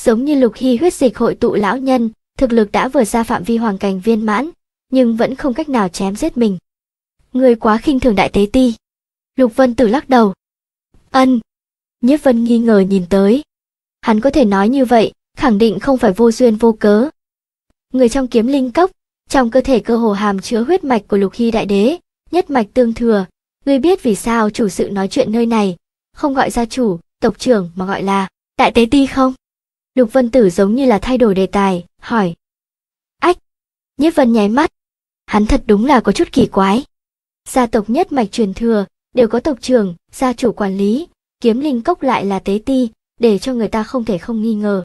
Giống như lục hy huyết dịch hội tụ lão nhân, thực lực đã vừa ra phạm vi hoàng cảnh viên mãn, nhưng vẫn không cách nào chém giết mình người quá khinh thường đại tế ti lục vân tử lắc đầu ân nhiếp vân nghi ngờ nhìn tới hắn có thể nói như vậy khẳng định không phải vô duyên vô cớ người trong kiếm linh cốc trong cơ thể cơ hồ hàm chứa huyết mạch của lục hy đại đế nhất mạch tương thừa ngươi biết vì sao chủ sự nói chuyện nơi này không gọi gia chủ tộc trưởng mà gọi là đại tế ti không lục vân tử giống như là thay đổi đề tài hỏi ách nhiếp vân nháy mắt hắn thật đúng là có chút kỳ quái gia tộc nhất mạch truyền thừa đều có tộc trưởng gia chủ quản lý kiếm linh cốc lại là tế ti để cho người ta không thể không nghi ngờ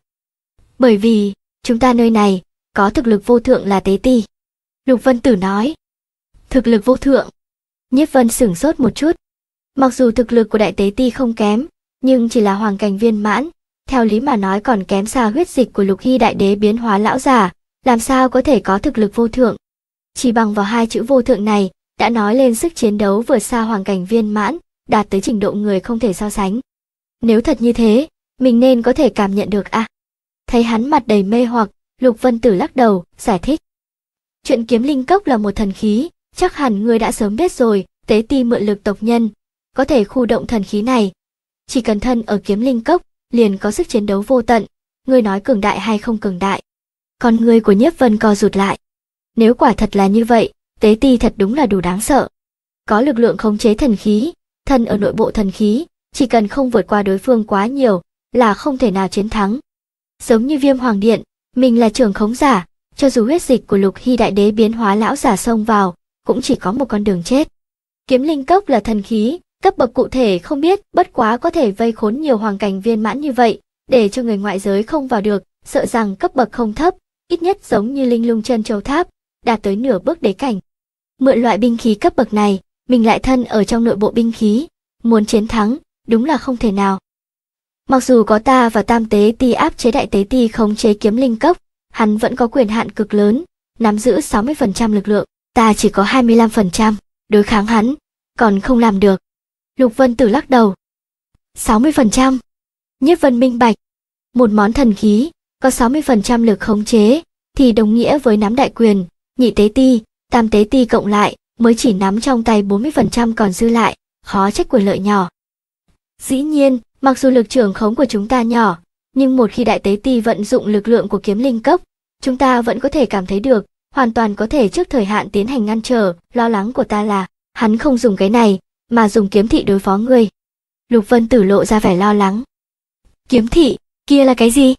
bởi vì chúng ta nơi này có thực lực vô thượng là tế ti lục vân tử nói thực lực vô thượng nhiếp vân sửng sốt một chút mặc dù thực lực của đại tế ti không kém nhưng chỉ là hoàng cảnh viên mãn theo lý mà nói còn kém xa huyết dịch của lục hy đại đế biến hóa lão già làm sao có thể có thực lực vô thượng chỉ bằng vào hai chữ vô thượng này đã nói lên sức chiến đấu vượt xa hoàn cảnh viên mãn, đạt tới trình độ người không thể so sánh. Nếu thật như thế, mình nên có thể cảm nhận được à? Thấy hắn mặt đầy mê hoặc, Lục Vân Tử lắc đầu, giải thích. Chuyện kiếm linh cốc là một thần khí, chắc hẳn người đã sớm biết rồi, tế ti mượn lực tộc nhân, có thể khu động thần khí này. Chỉ cần thân ở kiếm linh cốc, liền có sức chiến đấu vô tận, người nói cường đại hay không cường đại. Con người của nhiếp vân co rụt lại. Nếu quả thật là như vậy, tế ti thật đúng là đủ đáng sợ có lực lượng khống chế thần khí thân ở nội bộ thần khí chỉ cần không vượt qua đối phương quá nhiều là không thể nào chiến thắng giống như viêm hoàng điện mình là trưởng khống giả cho dù huyết dịch của lục hy đại đế biến hóa lão giả xông vào cũng chỉ có một con đường chết kiếm linh cốc là thần khí cấp bậc cụ thể không biết bất quá có thể vây khốn nhiều hoàng cảnh viên mãn như vậy để cho người ngoại giới không vào được sợ rằng cấp bậc không thấp ít nhất giống như linh lung chân châu tháp đạt tới nửa bước đế cảnh Mượn loại binh khí cấp bậc này, mình lại thân ở trong nội bộ binh khí, muốn chiến thắng, đúng là không thể nào. Mặc dù có ta và tam tế ti áp chế đại tế ti khống chế kiếm linh cốc, hắn vẫn có quyền hạn cực lớn, nắm giữ 60% lực lượng, ta chỉ có 25%, đối kháng hắn, còn không làm được. Lục Vân Tử lắc đầu. 60%. Nhất Vân minh bạch. Một món thần khí, có 60% lực khống chế, thì đồng nghĩa với nắm đại quyền, nhị tế ti, tam tế ti cộng lại mới chỉ nắm trong tay 40% còn dư lại, khó trách quyền lợi nhỏ. Dĩ nhiên, mặc dù lực trưởng khống của chúng ta nhỏ, nhưng một khi đại tế ti vận dụng lực lượng của kiếm linh cấp chúng ta vẫn có thể cảm thấy được, hoàn toàn có thể trước thời hạn tiến hành ngăn trở, lo lắng của ta là, hắn không dùng cái này, mà dùng kiếm thị đối phó ngươi. Lục Vân Tử lộ ra vẻ lo lắng. Kiếm thị, kia là cái gì?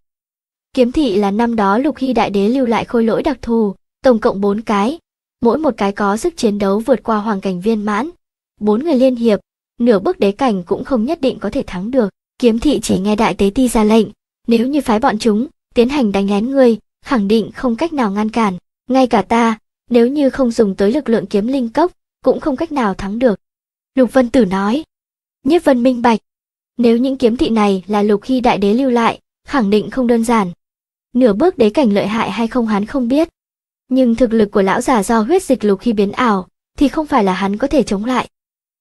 Kiếm thị là năm đó Lục Hy Đại Đế lưu lại khôi lỗi đặc thù, tổng cộng 4 cái, mỗi một cái có sức chiến đấu vượt qua hoàng cảnh viên mãn. Bốn người liên hiệp, nửa bước đế cảnh cũng không nhất định có thể thắng được. Kiếm thị chỉ nghe đại tế ti ra lệnh, nếu như phái bọn chúng tiến hành đánh lén người, khẳng định không cách nào ngăn cản. Ngay cả ta, nếu như không dùng tới lực lượng kiếm linh cốc, cũng không cách nào thắng được. Lục Vân Tử nói. Nhiếp Vân minh bạch. Nếu những kiếm thị này là lục khi đại đế lưu lại, khẳng định không đơn giản. Nửa bước đế cảnh lợi hại hay không hắn không biết, nhưng thực lực của lão già do huyết dịch lục khi biến ảo, thì không phải là hắn có thể chống lại.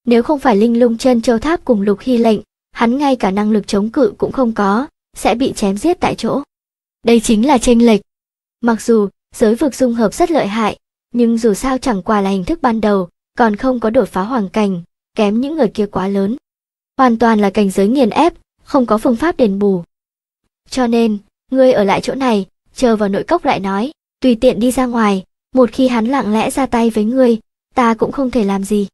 Nếu không phải linh lung chân châu tháp cùng lục hy lệnh, hắn ngay cả năng lực chống cự cũng không có, sẽ bị chém giết tại chỗ. Đây chính là tranh lệch. Mặc dù giới vực dung hợp rất lợi hại, nhưng dù sao chẳng qua là hình thức ban đầu, còn không có đột phá hoàng cảnh, kém những người kia quá lớn. Hoàn toàn là cảnh giới nghiền ép, không có phương pháp đền bù. Cho nên, ngươi ở lại chỗ này, chờ vào nội cốc lại nói tùy tiện đi ra ngoài, một khi hắn lặng lẽ ra tay với ngươi, ta cũng không thể làm gì.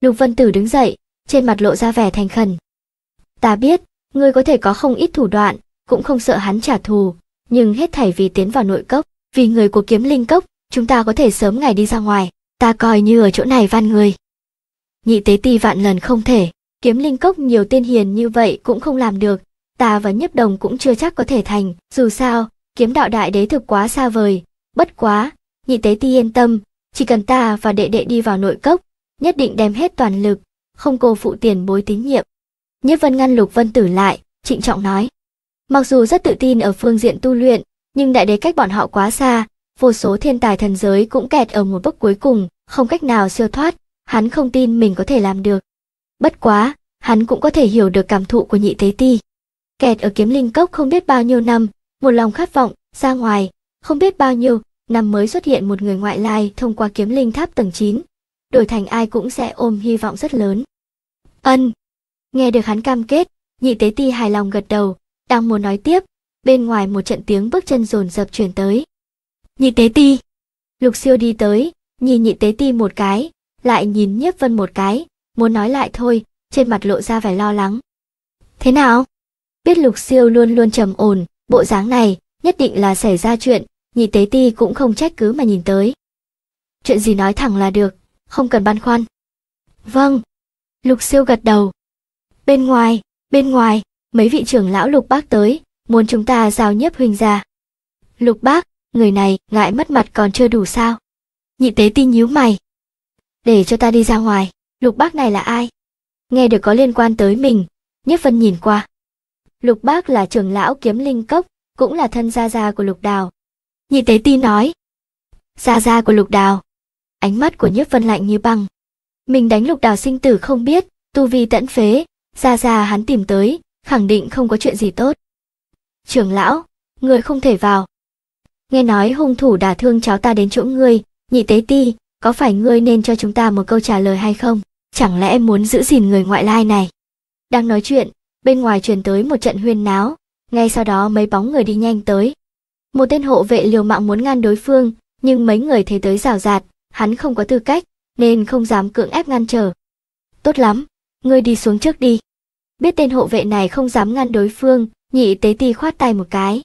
Lục Vân Tử đứng dậy, trên mặt lộ ra vẻ thành khẩn. Ta biết, ngươi có thể có không ít thủ đoạn, cũng không sợ hắn trả thù, nhưng hết thảy vì tiến vào nội cốc, vì người của kiếm linh cốc, chúng ta có thể sớm ngày đi ra ngoài, ta coi như ở chỗ này van người. Nhị tế ti vạn lần không thể, kiếm linh cốc nhiều tên hiền như vậy cũng không làm được, ta và nhấp đồng cũng chưa chắc có thể thành, dù sao, kiếm đạo đại đế thực quá xa vời, Bất quá, nhị tế ti yên tâm, chỉ cần ta và đệ đệ đi vào nội cốc, nhất định đem hết toàn lực, không cô phụ tiền bối tín nhiệm. Nhất Vân ngăn Lục Vân Tử lại, trịnh trọng nói. Mặc dù rất tự tin ở phương diện tu luyện, nhưng đại đế cách bọn họ quá xa, vô số thiên tài thần giới cũng kẹt ở một bước cuối cùng, không cách nào siêu thoát, hắn không tin mình có thể làm được. Bất quá, hắn cũng có thể hiểu được cảm thụ của nhị tế ti. Kẹt ở kiếm linh cốc không biết bao nhiêu năm, một lòng khát vọng, ra ngoài, không biết bao nhiêu, năm mới xuất hiện một người ngoại lai thông qua kiếm linh tháp tầng 9. Đổi thành ai cũng sẽ ôm hy vọng rất lớn. Ân. Nghe được hắn cam kết, nhị tế ti hài lòng gật đầu, đang muốn nói tiếp, bên ngoài một trận tiếng bước chân rồn rập chuyển tới. Nhị tế ti. Lục siêu đi tới, nhìn nhị tế ti một cái, lại nhìn nhiếp vân một cái, muốn nói lại thôi, trên mặt lộ ra vẻ lo lắng. Thế nào? Biết lục siêu luôn luôn trầm ổn, bộ dáng này, nhất định là xảy ra chuyện, nhị tế ti cũng không trách cứ mà nhìn tới. Chuyện gì nói thẳng là được, không cần băn khoăn. Vâng. Lục siêu gật đầu. Bên ngoài, bên ngoài, mấy vị trưởng lão lục bác tới, muốn chúng ta giao nhiếp huynh ra. Lục bác, người này ngại mất mặt còn chưa đủ sao. Nhị tế ti nhíu mày. Để cho ta đi ra ngoài, lục bác này là ai? Nghe được có liên quan tới mình, nhiếp vân nhìn qua. Lục bác là trưởng lão kiếm linh cốc, cũng là thân gia gia của lục đào, nhị tế ti nói gia gia của lục đào ánh mắt của nhiếp vân lạnh như băng mình đánh lục đào sinh tử không biết tu vi tẫn phế gia gia hắn tìm tới khẳng định không có chuyện gì tốt trưởng lão người không thể vào nghe nói hung thủ đả thương cháu ta đến chỗ ngươi nhị tế ti có phải ngươi nên cho chúng ta một câu trả lời hay không chẳng lẽ muốn giữ gìn người ngoại lai này đang nói chuyện bên ngoài truyền tới một trận huyên náo ngay sau đó mấy bóng người đi nhanh tới một tên hộ vệ liều mạng muốn ngăn đối phương, nhưng mấy người thế tới rào rạt, hắn không có tư cách, nên không dám cưỡng ép ngăn trở. Tốt lắm, ngươi đi xuống trước đi. Biết tên hộ vệ này không dám ngăn đối phương, nhị tế ti khoát tay một cái.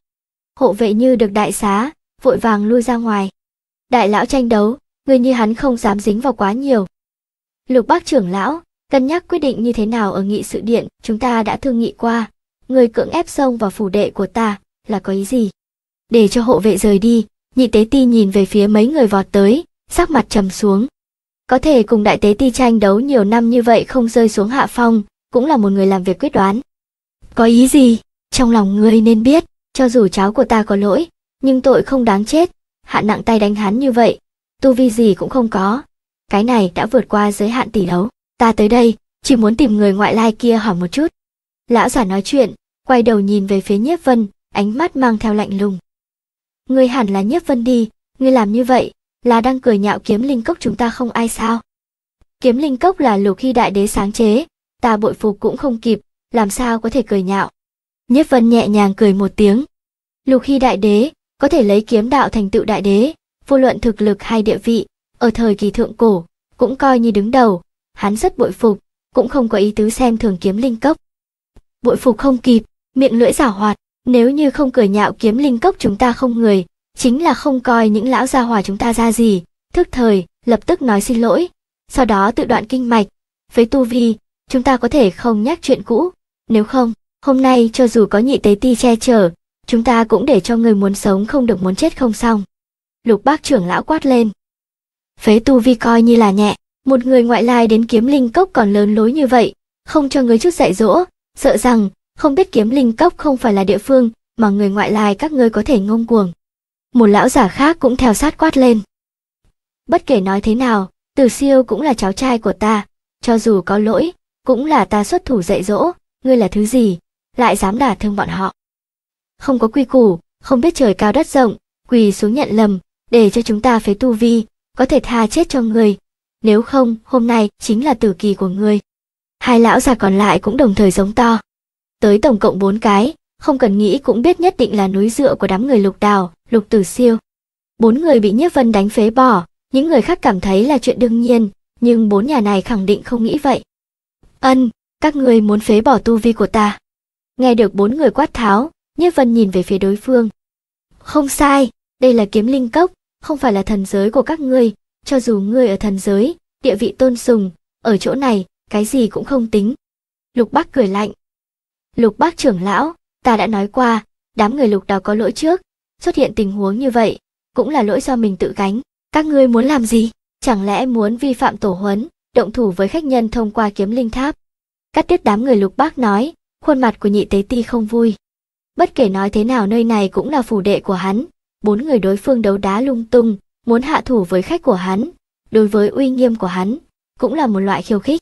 Hộ vệ như được đại xá, vội vàng lui ra ngoài. Đại lão tranh đấu, người như hắn không dám dính vào quá nhiều. Lục bác trưởng lão, cân nhắc quyết định như thế nào ở nghị sự điện, chúng ta đã thương nghị qua. Người cưỡng ép xông vào phủ đệ của ta, là có ý gì? để cho hộ vệ rời đi nhị tế ti nhìn về phía mấy người vọt tới sắc mặt trầm xuống có thể cùng đại tế ti tranh đấu nhiều năm như vậy không rơi xuống hạ phong cũng là một người làm việc quyết đoán có ý gì trong lòng ngươi nên biết cho dù cháu của ta có lỗi nhưng tội không đáng chết hạ nặng tay đánh hắn như vậy tu vi gì cũng không có cái này đã vượt qua giới hạn tỷ đấu ta tới đây chỉ muốn tìm người ngoại lai kia hỏi một chút lão giả nói chuyện quay đầu nhìn về phía nhiếp vân ánh mắt mang theo lạnh lùng ngươi hẳn là nhiếp vân đi, ngươi làm như vậy, là đang cười nhạo kiếm linh cốc chúng ta không ai sao. Kiếm linh cốc là lục khi đại đế sáng chế, ta bội phục cũng không kịp, làm sao có thể cười nhạo. Nhiếp vân nhẹ nhàng cười một tiếng. Lục khi đại đế, có thể lấy kiếm đạo thành tựu đại đế, vô luận thực lực hay địa vị, ở thời kỳ thượng cổ, cũng coi như đứng đầu, hắn rất bội phục, cũng không có ý tứ xem thường kiếm linh cốc. Bội phục không kịp, miệng lưỡi giả hoạt, nếu như không cười nhạo kiếm linh cốc chúng ta không người, chính là không coi những lão gia hòa chúng ta ra gì, thức thời, lập tức nói xin lỗi, sau đó tự đoạn kinh mạch. Với tu vi, chúng ta có thể không nhắc chuyện cũ, nếu không, hôm nay cho dù có nhị tế ti che chở, chúng ta cũng để cho người muốn sống không được muốn chết không xong. Lục bác trưởng lão quát lên. Phế tu vi coi như là nhẹ, một người ngoại lai đến kiếm linh cốc còn lớn lối như vậy, không cho người chút dạy dỗ, sợ rằng không biết kiếm linh cốc không phải là địa phương mà người ngoại lai các ngươi có thể ngông cuồng. Một lão giả khác cũng theo sát quát lên. Bất kể nói thế nào, Từ Siêu cũng là cháu trai của ta, cho dù có lỗi, cũng là ta xuất thủ dạy dỗ, ngươi là thứ gì, lại dám đả thương bọn họ. Không có quy củ, không biết trời cao đất rộng, quỳ xuống nhận lầm, để cho chúng ta phế tu vi, có thể tha chết cho ngươi. Nếu không, hôm nay chính là tử kỳ của ngươi. Hai lão già còn lại cũng đồng thời giống to tới tổng cộng 4 cái, không cần nghĩ cũng biết nhất định là núi dựa của đám người lục đào, lục tử siêu. Bốn người bị Nhiếp Vân đánh phế bỏ, những người khác cảm thấy là chuyện đương nhiên, nhưng bốn nhà này khẳng định không nghĩ vậy. Ân, các người muốn phế bỏ tu vi của ta. Nghe được bốn người quát tháo, Nhiếp Vân nhìn về phía đối phương. Không sai, đây là kiếm linh cốc, không phải là thần giới của các ngươi, cho dù ngươi ở thần giới, địa vị tôn sùng, ở chỗ này, cái gì cũng không tính. Lục Bắc cười lạnh, Lục bác trưởng lão, ta đã nói qua, đám người lục đào có lỗi trước, xuất hiện tình huống như vậy, cũng là lỗi do mình tự gánh. Các ngươi muốn làm gì? Chẳng lẽ muốn vi phạm tổ huấn, động thủ với khách nhân thông qua kiếm linh tháp? Cắt đứt đám người lục bác nói, khuôn mặt của nhị tế ti không vui. Bất kể nói thế nào nơi này cũng là phủ đệ của hắn, bốn người đối phương đấu đá lung tung, muốn hạ thủ với khách của hắn, đối với uy nghiêm của hắn, cũng là một loại khiêu khích.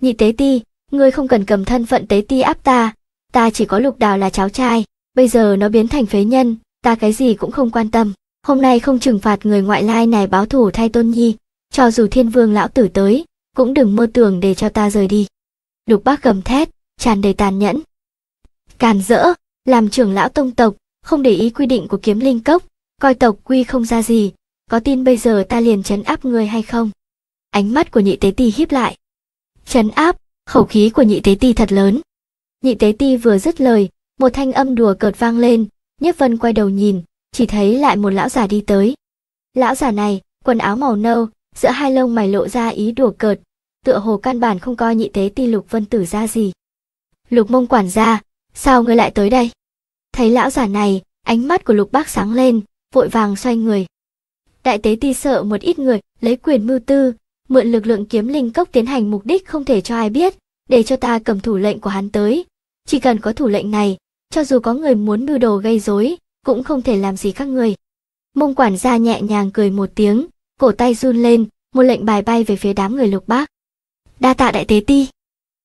Nhị tế ti, ngươi không cần cầm thân phận tế ti áp ta, ta chỉ có lục đào là cháu trai, bây giờ nó biến thành phế nhân, ta cái gì cũng không quan tâm. Hôm nay không trừng phạt người ngoại lai này báo thù thay Tôn Nhi, cho dù thiên vương lão tử tới, cũng đừng mơ tưởng để cho ta rời đi. Lục bác gầm thét, tràn đầy tàn nhẫn. Càn rỡ, làm trưởng lão tông tộc, không để ý quy định của kiếm linh cốc, coi tộc quy không ra gì, có tin bây giờ ta liền chấn áp người hay không? Ánh mắt của nhị tế ti hiếp lại. Chấn áp, khẩu khí của nhị tế ti thật lớn, Nhị tế ti vừa dứt lời, một thanh âm đùa cợt vang lên, Nhiếp Vân quay đầu nhìn, chỉ thấy lại một lão già đi tới. Lão già này, quần áo màu nâu, giữa hai lông mày lộ ra ý đùa cợt, tựa hồ căn bản không coi nhị tế ti Lục Vân Tử ra gì. Lục Mông quản gia, sao ngươi lại tới đây? Thấy lão già này, ánh mắt của Lục Bác sáng lên, vội vàng xoay người. Đại tế ti sợ một ít người lấy quyền mưu tư, mượn lực lượng kiếm linh cốc tiến hành mục đích không thể cho ai biết, để cho ta cầm thủ lệnh của hắn tới. Chỉ cần có thủ lệnh này, cho dù có người muốn mưu đồ gây rối, cũng không thể làm gì các người. Mông quản gia nhẹ nhàng cười một tiếng, cổ tay run lên, một lệnh bài bay về phía đám người lục bác. Đa tạ đại tế ti.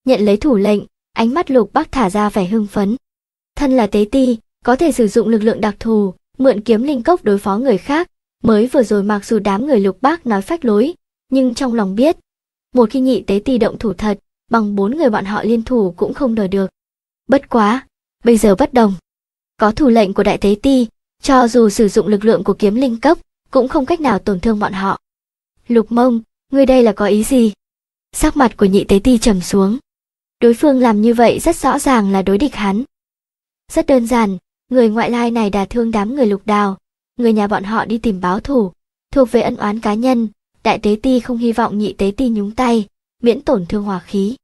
Nhận lấy thủ lệnh, ánh mắt lục bác thả ra vẻ hưng phấn. Thân là tế ti, có thể sử dụng lực lượng đặc thù, mượn kiếm linh cốc đối phó người khác. Mới vừa rồi mặc dù đám người lục bác nói phách lối, nhưng trong lòng biết, một khi nhị tế ti động thủ thật, bằng bốn người bọn họ liên thủ cũng không đòi được. Bất quá, bây giờ bất đồng. Có thủ lệnh của Đại Tế Ti, cho dù sử dụng lực lượng của kiếm linh cấp, cũng không cách nào tổn thương bọn họ. Lục mông, ngươi đây là có ý gì? Sắc mặt của nhị tế ti trầm xuống. Đối phương làm như vậy rất rõ ràng là đối địch hắn. Rất đơn giản, người ngoại lai này đả thương đám người lục đào, người nhà bọn họ đi tìm báo thù, thuộc về ân oán cá nhân, đại tế ti không hy vọng nhị tế ti nhúng tay, miễn tổn thương hòa khí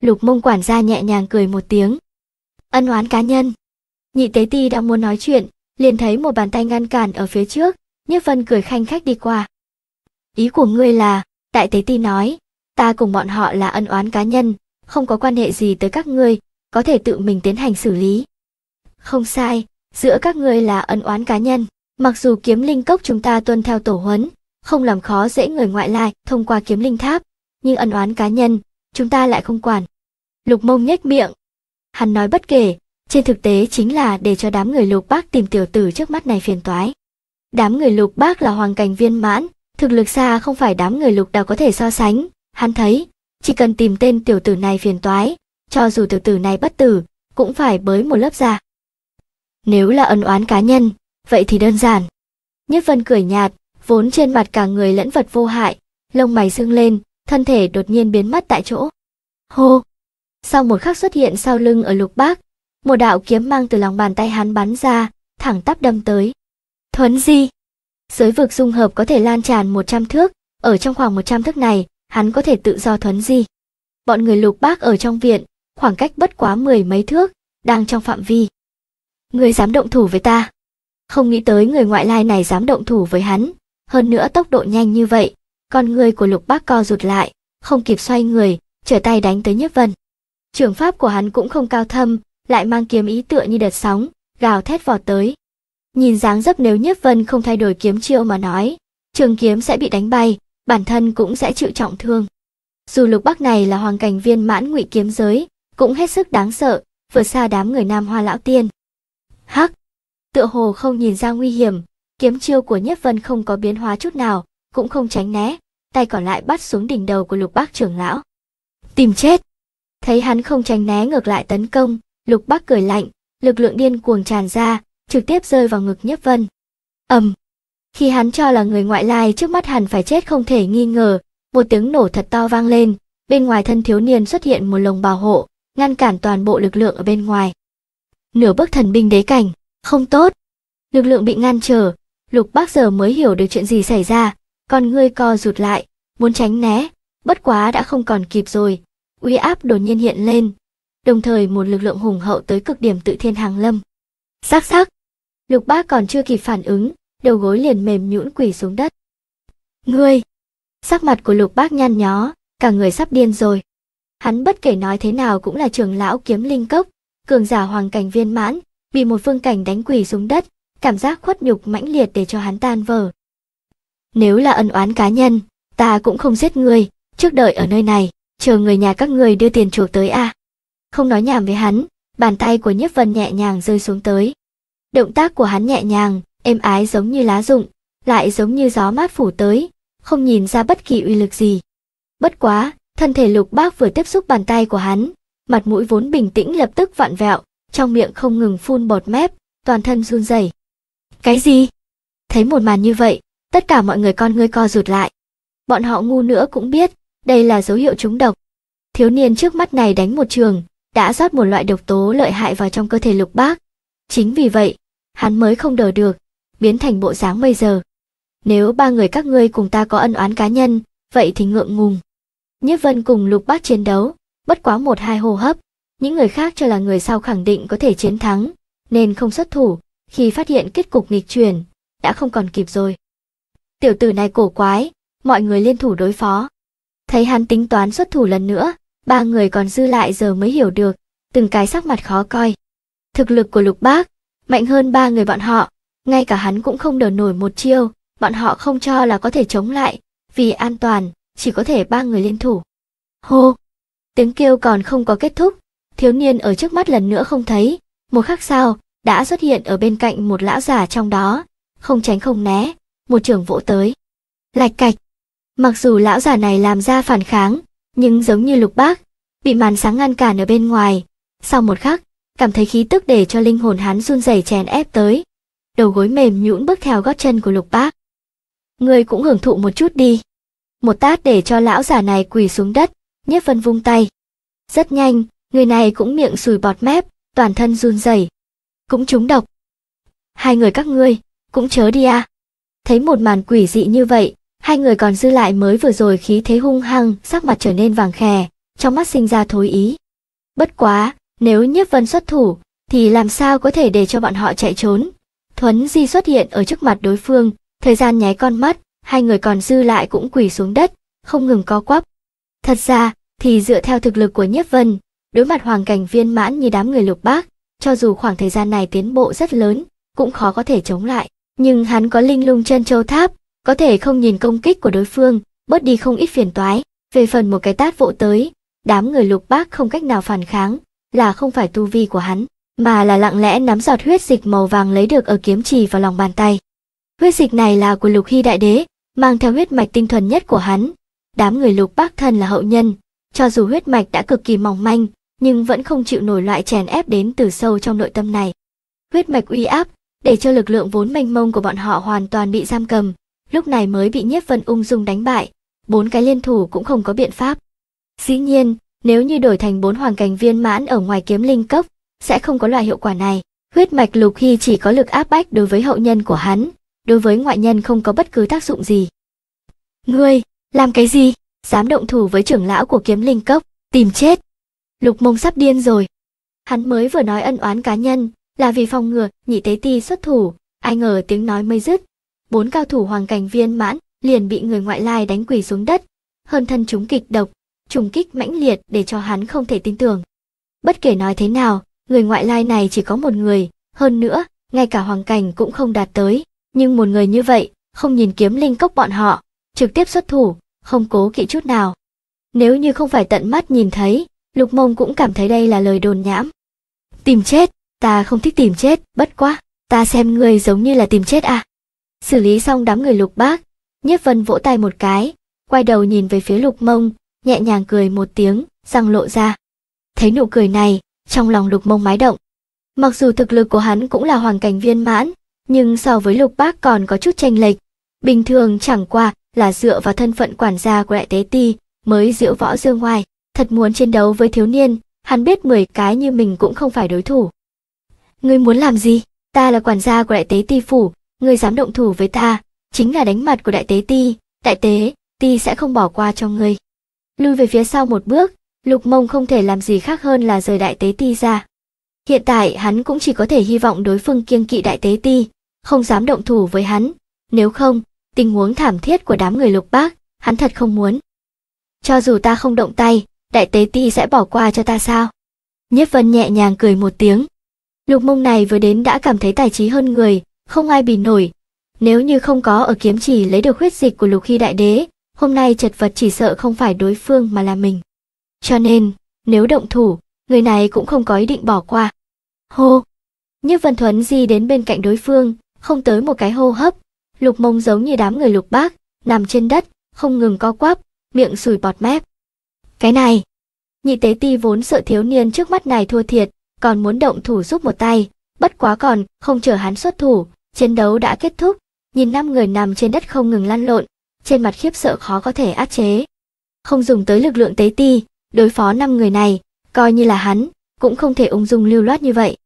lục mông quản gia nhẹ nhàng cười một tiếng ân oán cá nhân nhị tế ti đang muốn nói chuyện liền thấy một bàn tay ngăn cản ở phía trước Nhất vân cười khanh khách đi qua ý của ngươi là đại tế ti nói ta cùng bọn họ là ân oán cá nhân không có quan hệ gì tới các ngươi có thể tự mình tiến hành xử lý không sai giữa các ngươi là ân oán cá nhân mặc dù kiếm linh cốc chúng ta tuân theo tổ huấn không làm khó dễ người ngoại lai thông qua kiếm linh tháp nhưng ân oán cá nhân chúng ta lại không quản. Lục mông nhếch miệng. Hắn nói bất kể, trên thực tế chính là để cho đám người lục bác tìm tiểu tử trước mắt này phiền toái. Đám người lục bác là hoàng cảnh viên mãn, thực lực xa không phải đám người lục đào có thể so sánh. Hắn thấy, chỉ cần tìm tên tiểu tử này phiền toái, cho dù tiểu tử này bất tử, cũng phải bới một lớp ra. Nếu là ân oán cá nhân, vậy thì đơn giản. Nhất Vân cười nhạt, vốn trên mặt cả người lẫn vật vô hại, lông mày dương lên, thân thể đột nhiên biến mất tại chỗ. Hô! Sau một khắc xuất hiện sau lưng ở lục bác, một đạo kiếm mang từ lòng bàn tay hắn bắn ra, thẳng tắp đâm tới. Thuấn di! Giới vực dung hợp có thể lan tràn 100 thước, ở trong khoảng 100 thước này, hắn có thể tự do thuấn di. Bọn người lục bác ở trong viện, khoảng cách bất quá mười mấy thước, đang trong phạm vi. Người dám động thủ với ta. Không nghĩ tới người ngoại lai này dám động thủ với hắn, hơn nữa tốc độ nhanh như vậy, con người của lục bác co rụt lại không kịp xoay người trở tay đánh tới nhất vân trường pháp của hắn cũng không cao thâm lại mang kiếm ý tựa như đợt sóng gào thét vọt tới nhìn dáng dấp nếu nhất vân không thay đổi kiếm chiêu mà nói trường kiếm sẽ bị đánh bay bản thân cũng sẽ chịu trọng thương dù lục bắc này là hoàng cảnh viên mãn ngụy kiếm giới cũng hết sức đáng sợ vượt xa đám người nam hoa lão tiên hắc tựa hồ không nhìn ra nguy hiểm kiếm chiêu của nhất vân không có biến hóa chút nào cũng không tránh né, tay còn lại bắt xuống đỉnh đầu của Lục Bác trưởng lão. Tìm chết! Thấy hắn không tránh né ngược lại tấn công, Lục Bác cười lạnh, lực lượng điên cuồng tràn ra, trực tiếp rơi vào ngực nhấp Vân. Ầm. Khi hắn cho là người ngoại lai trước mắt hẳn phải chết không thể nghi ngờ, một tiếng nổ thật to vang lên, bên ngoài thân thiếu niên xuất hiện một lồng bảo hộ, ngăn cản toàn bộ lực lượng ở bên ngoài. Nửa bước thần binh đế cảnh, không tốt. Lực lượng bị ngăn trở, Lục Bác giờ mới hiểu được chuyện gì xảy ra, con ngươi co rụt lại, muốn tránh né, bất quá đã không còn kịp rồi, uy áp đột nhiên hiện lên, đồng thời một lực lượng hùng hậu tới cực điểm tự thiên hàng lâm. Sắc sắc! Lục bác còn chưa kịp phản ứng, đầu gối liền mềm nhũn quỳ xuống đất. Ngươi! Sắc mặt của lục bác nhăn nhó, cả người sắp điên rồi. Hắn bất kể nói thế nào cũng là trường lão kiếm linh cốc, cường giả hoàng cảnh viên mãn, bị một phương cảnh đánh quỳ xuống đất, cảm giác khuất nhục mãnh liệt để cho hắn tan vỡ nếu là ân oán cá nhân, ta cũng không giết người, trước đợi ở nơi này, chờ người nhà các người đưa tiền chuộc tới a. À. Không nói nhảm với hắn, bàn tay của Nhiếp Vân nhẹ nhàng rơi xuống tới. Động tác của hắn nhẹ nhàng, êm ái giống như lá rụng, lại giống như gió mát phủ tới, không nhìn ra bất kỳ uy lực gì. Bất quá, thân thể Lục Bác vừa tiếp xúc bàn tay của hắn, mặt mũi vốn bình tĩnh lập tức vặn vẹo, trong miệng không ngừng phun bọt mép, toàn thân run rẩy. Cái gì? Thấy một màn như vậy, tất cả mọi người con ngươi co rụt lại bọn họ ngu nữa cũng biết đây là dấu hiệu trúng độc thiếu niên trước mắt này đánh một trường đã rót một loại độc tố lợi hại vào trong cơ thể lục bác chính vì vậy hắn mới không đỡ được biến thành bộ dáng bây giờ nếu ba người các ngươi cùng ta có ân oán cá nhân vậy thì ngượng ngùng nhiếp vân cùng lục bác chiến đấu bất quá một hai hô hấp những người khác cho là người sau khẳng định có thể chiến thắng nên không xuất thủ khi phát hiện kết cục nghịch chuyển đã không còn kịp rồi tiểu tử này cổ quái, mọi người liên thủ đối phó. Thấy hắn tính toán xuất thủ lần nữa, ba người còn dư lại giờ mới hiểu được, từng cái sắc mặt khó coi. Thực lực của lục bác, mạnh hơn ba người bọn họ, ngay cả hắn cũng không đỡ nổi một chiêu, bọn họ không cho là có thể chống lại, vì an toàn, chỉ có thể ba người liên thủ. Hô! Tiếng kêu còn không có kết thúc, thiếu niên ở trước mắt lần nữa không thấy, một khắc sau, đã xuất hiện ở bên cạnh một lão giả trong đó, không tránh không né, một trưởng vỗ tới. Lạch cạch. Mặc dù lão già này làm ra phản kháng, nhưng giống như lục bác, bị màn sáng ngăn cản ở bên ngoài. Sau một khắc, cảm thấy khí tức để cho linh hồn hắn run rẩy chèn ép tới. Đầu gối mềm nhũn bước theo gót chân của lục bác. Người cũng hưởng thụ một chút đi. Một tát để cho lão già này quỳ xuống đất, nhiếp vân vung tay. Rất nhanh, người này cũng miệng sùi bọt mép, toàn thân run rẩy Cũng trúng độc. Hai người các ngươi, cũng chớ đi à. Thấy một màn quỷ dị như vậy, hai người còn dư lại mới vừa rồi khí thế hung hăng, sắc mặt trở nên vàng khè, trong mắt sinh ra thối ý. Bất quá, nếu Nhiếp Vân xuất thủ, thì làm sao có thể để cho bọn họ chạy trốn? Thuấn Di xuất hiện ở trước mặt đối phương, thời gian nháy con mắt, hai người còn dư lại cũng quỳ xuống đất, không ngừng co quắp. Thật ra, thì dựa theo thực lực của Nhiếp Vân, đối mặt hoàng cảnh viên mãn như đám người lục bác, cho dù khoảng thời gian này tiến bộ rất lớn, cũng khó có thể chống lại nhưng hắn có linh lung chân châu tháp, có thể không nhìn công kích của đối phương, bớt đi không ít phiền toái. Về phần một cái tát vỗ tới, đám người lục bác không cách nào phản kháng, là không phải tu vi của hắn, mà là lặng lẽ nắm giọt huyết dịch màu vàng lấy được ở kiếm trì vào lòng bàn tay. Huyết dịch này là của lục hy đại đế, mang theo huyết mạch tinh thuần nhất của hắn. Đám người lục bác thân là hậu nhân, cho dù huyết mạch đã cực kỳ mỏng manh, nhưng vẫn không chịu nổi loại chèn ép đến từ sâu trong nội tâm này. Huyết mạch uy áp, để cho lực lượng vốn mênh mông của bọn họ hoàn toàn bị giam cầm, lúc này mới bị nhiếp vân ung dung đánh bại, bốn cái liên thủ cũng không có biện pháp. Dĩ nhiên, nếu như đổi thành bốn hoàng cảnh viên mãn ở ngoài kiếm linh cốc, sẽ không có loại hiệu quả này. Huyết mạch lục khi chỉ có lực áp bách đối với hậu nhân của hắn, đối với ngoại nhân không có bất cứ tác dụng gì. Ngươi, làm cái gì? Dám động thủ với trưởng lão của kiếm linh cốc, tìm chết. Lục mông sắp điên rồi. Hắn mới vừa nói ân oán cá nhân, là vì phòng ngừa nhị tế ti xuất thủ ai ngờ tiếng nói mây dứt bốn cao thủ hoàng cảnh viên mãn liền bị người ngoại lai đánh quỳ xuống đất hơn thân chúng kịch độc trùng kích mãnh liệt để cho hắn không thể tin tưởng bất kể nói thế nào người ngoại lai này chỉ có một người hơn nữa ngay cả hoàng cảnh cũng không đạt tới nhưng một người như vậy không nhìn kiếm linh cốc bọn họ trực tiếp xuất thủ không cố kỵ chút nào nếu như không phải tận mắt nhìn thấy lục mông cũng cảm thấy đây là lời đồn nhãm tìm chết ta không thích tìm chết bất quá ta xem ngươi giống như là tìm chết à xử lý xong đám người lục bác nhiếp vân vỗ tay một cái quay đầu nhìn về phía lục mông nhẹ nhàng cười một tiếng răng lộ ra thấy nụ cười này trong lòng lục mông mái động mặc dù thực lực của hắn cũng là hoàn cảnh viên mãn nhưng so với lục bác còn có chút tranh lệch bình thường chẳng qua là dựa vào thân phận quản gia của đại tế ti mới giữ võ dương ngoài thật muốn chiến đấu với thiếu niên hắn biết 10 cái như mình cũng không phải đối thủ ngươi muốn làm gì? Ta là quản gia của đại tế ti phủ, ngươi dám động thủ với ta, chính là đánh mặt của đại tế ti, đại tế, ti sẽ không bỏ qua cho ngươi. Lui về phía sau một bước, lục mông không thể làm gì khác hơn là rời đại tế ti ra. Hiện tại hắn cũng chỉ có thể hy vọng đối phương kiêng kỵ đại tế ti, không dám động thủ với hắn, nếu không, tình huống thảm thiết của đám người lục bác, hắn thật không muốn. Cho dù ta không động tay, đại tế ti sẽ bỏ qua cho ta sao? Nhất Vân nhẹ nhàng cười một tiếng, Lục mông này vừa đến đã cảm thấy tài trí hơn người, không ai bì nổi. Nếu như không có ở kiếm chỉ lấy được huyết dịch của lục khi đại đế, hôm nay chật vật chỉ sợ không phải đối phương mà là mình. Cho nên, nếu động thủ, người này cũng không có ý định bỏ qua. Hô! Như Vân Thuấn di đến bên cạnh đối phương, không tới một cái hô hấp. Lục mông giống như đám người lục bác, nằm trên đất, không ngừng co quắp, miệng sùi bọt mép. Cái này! Nhị tế ti vốn sợ thiếu niên trước mắt này thua thiệt, còn muốn động thủ giúp một tay, bất quá còn không chờ hắn xuất thủ, chiến đấu đã kết thúc, nhìn năm người nằm trên đất không ngừng lăn lộn, trên mặt khiếp sợ khó có thể áp chế. Không dùng tới lực lượng tế ti, đối phó năm người này, coi như là hắn, cũng không thể ung dung lưu loát như vậy.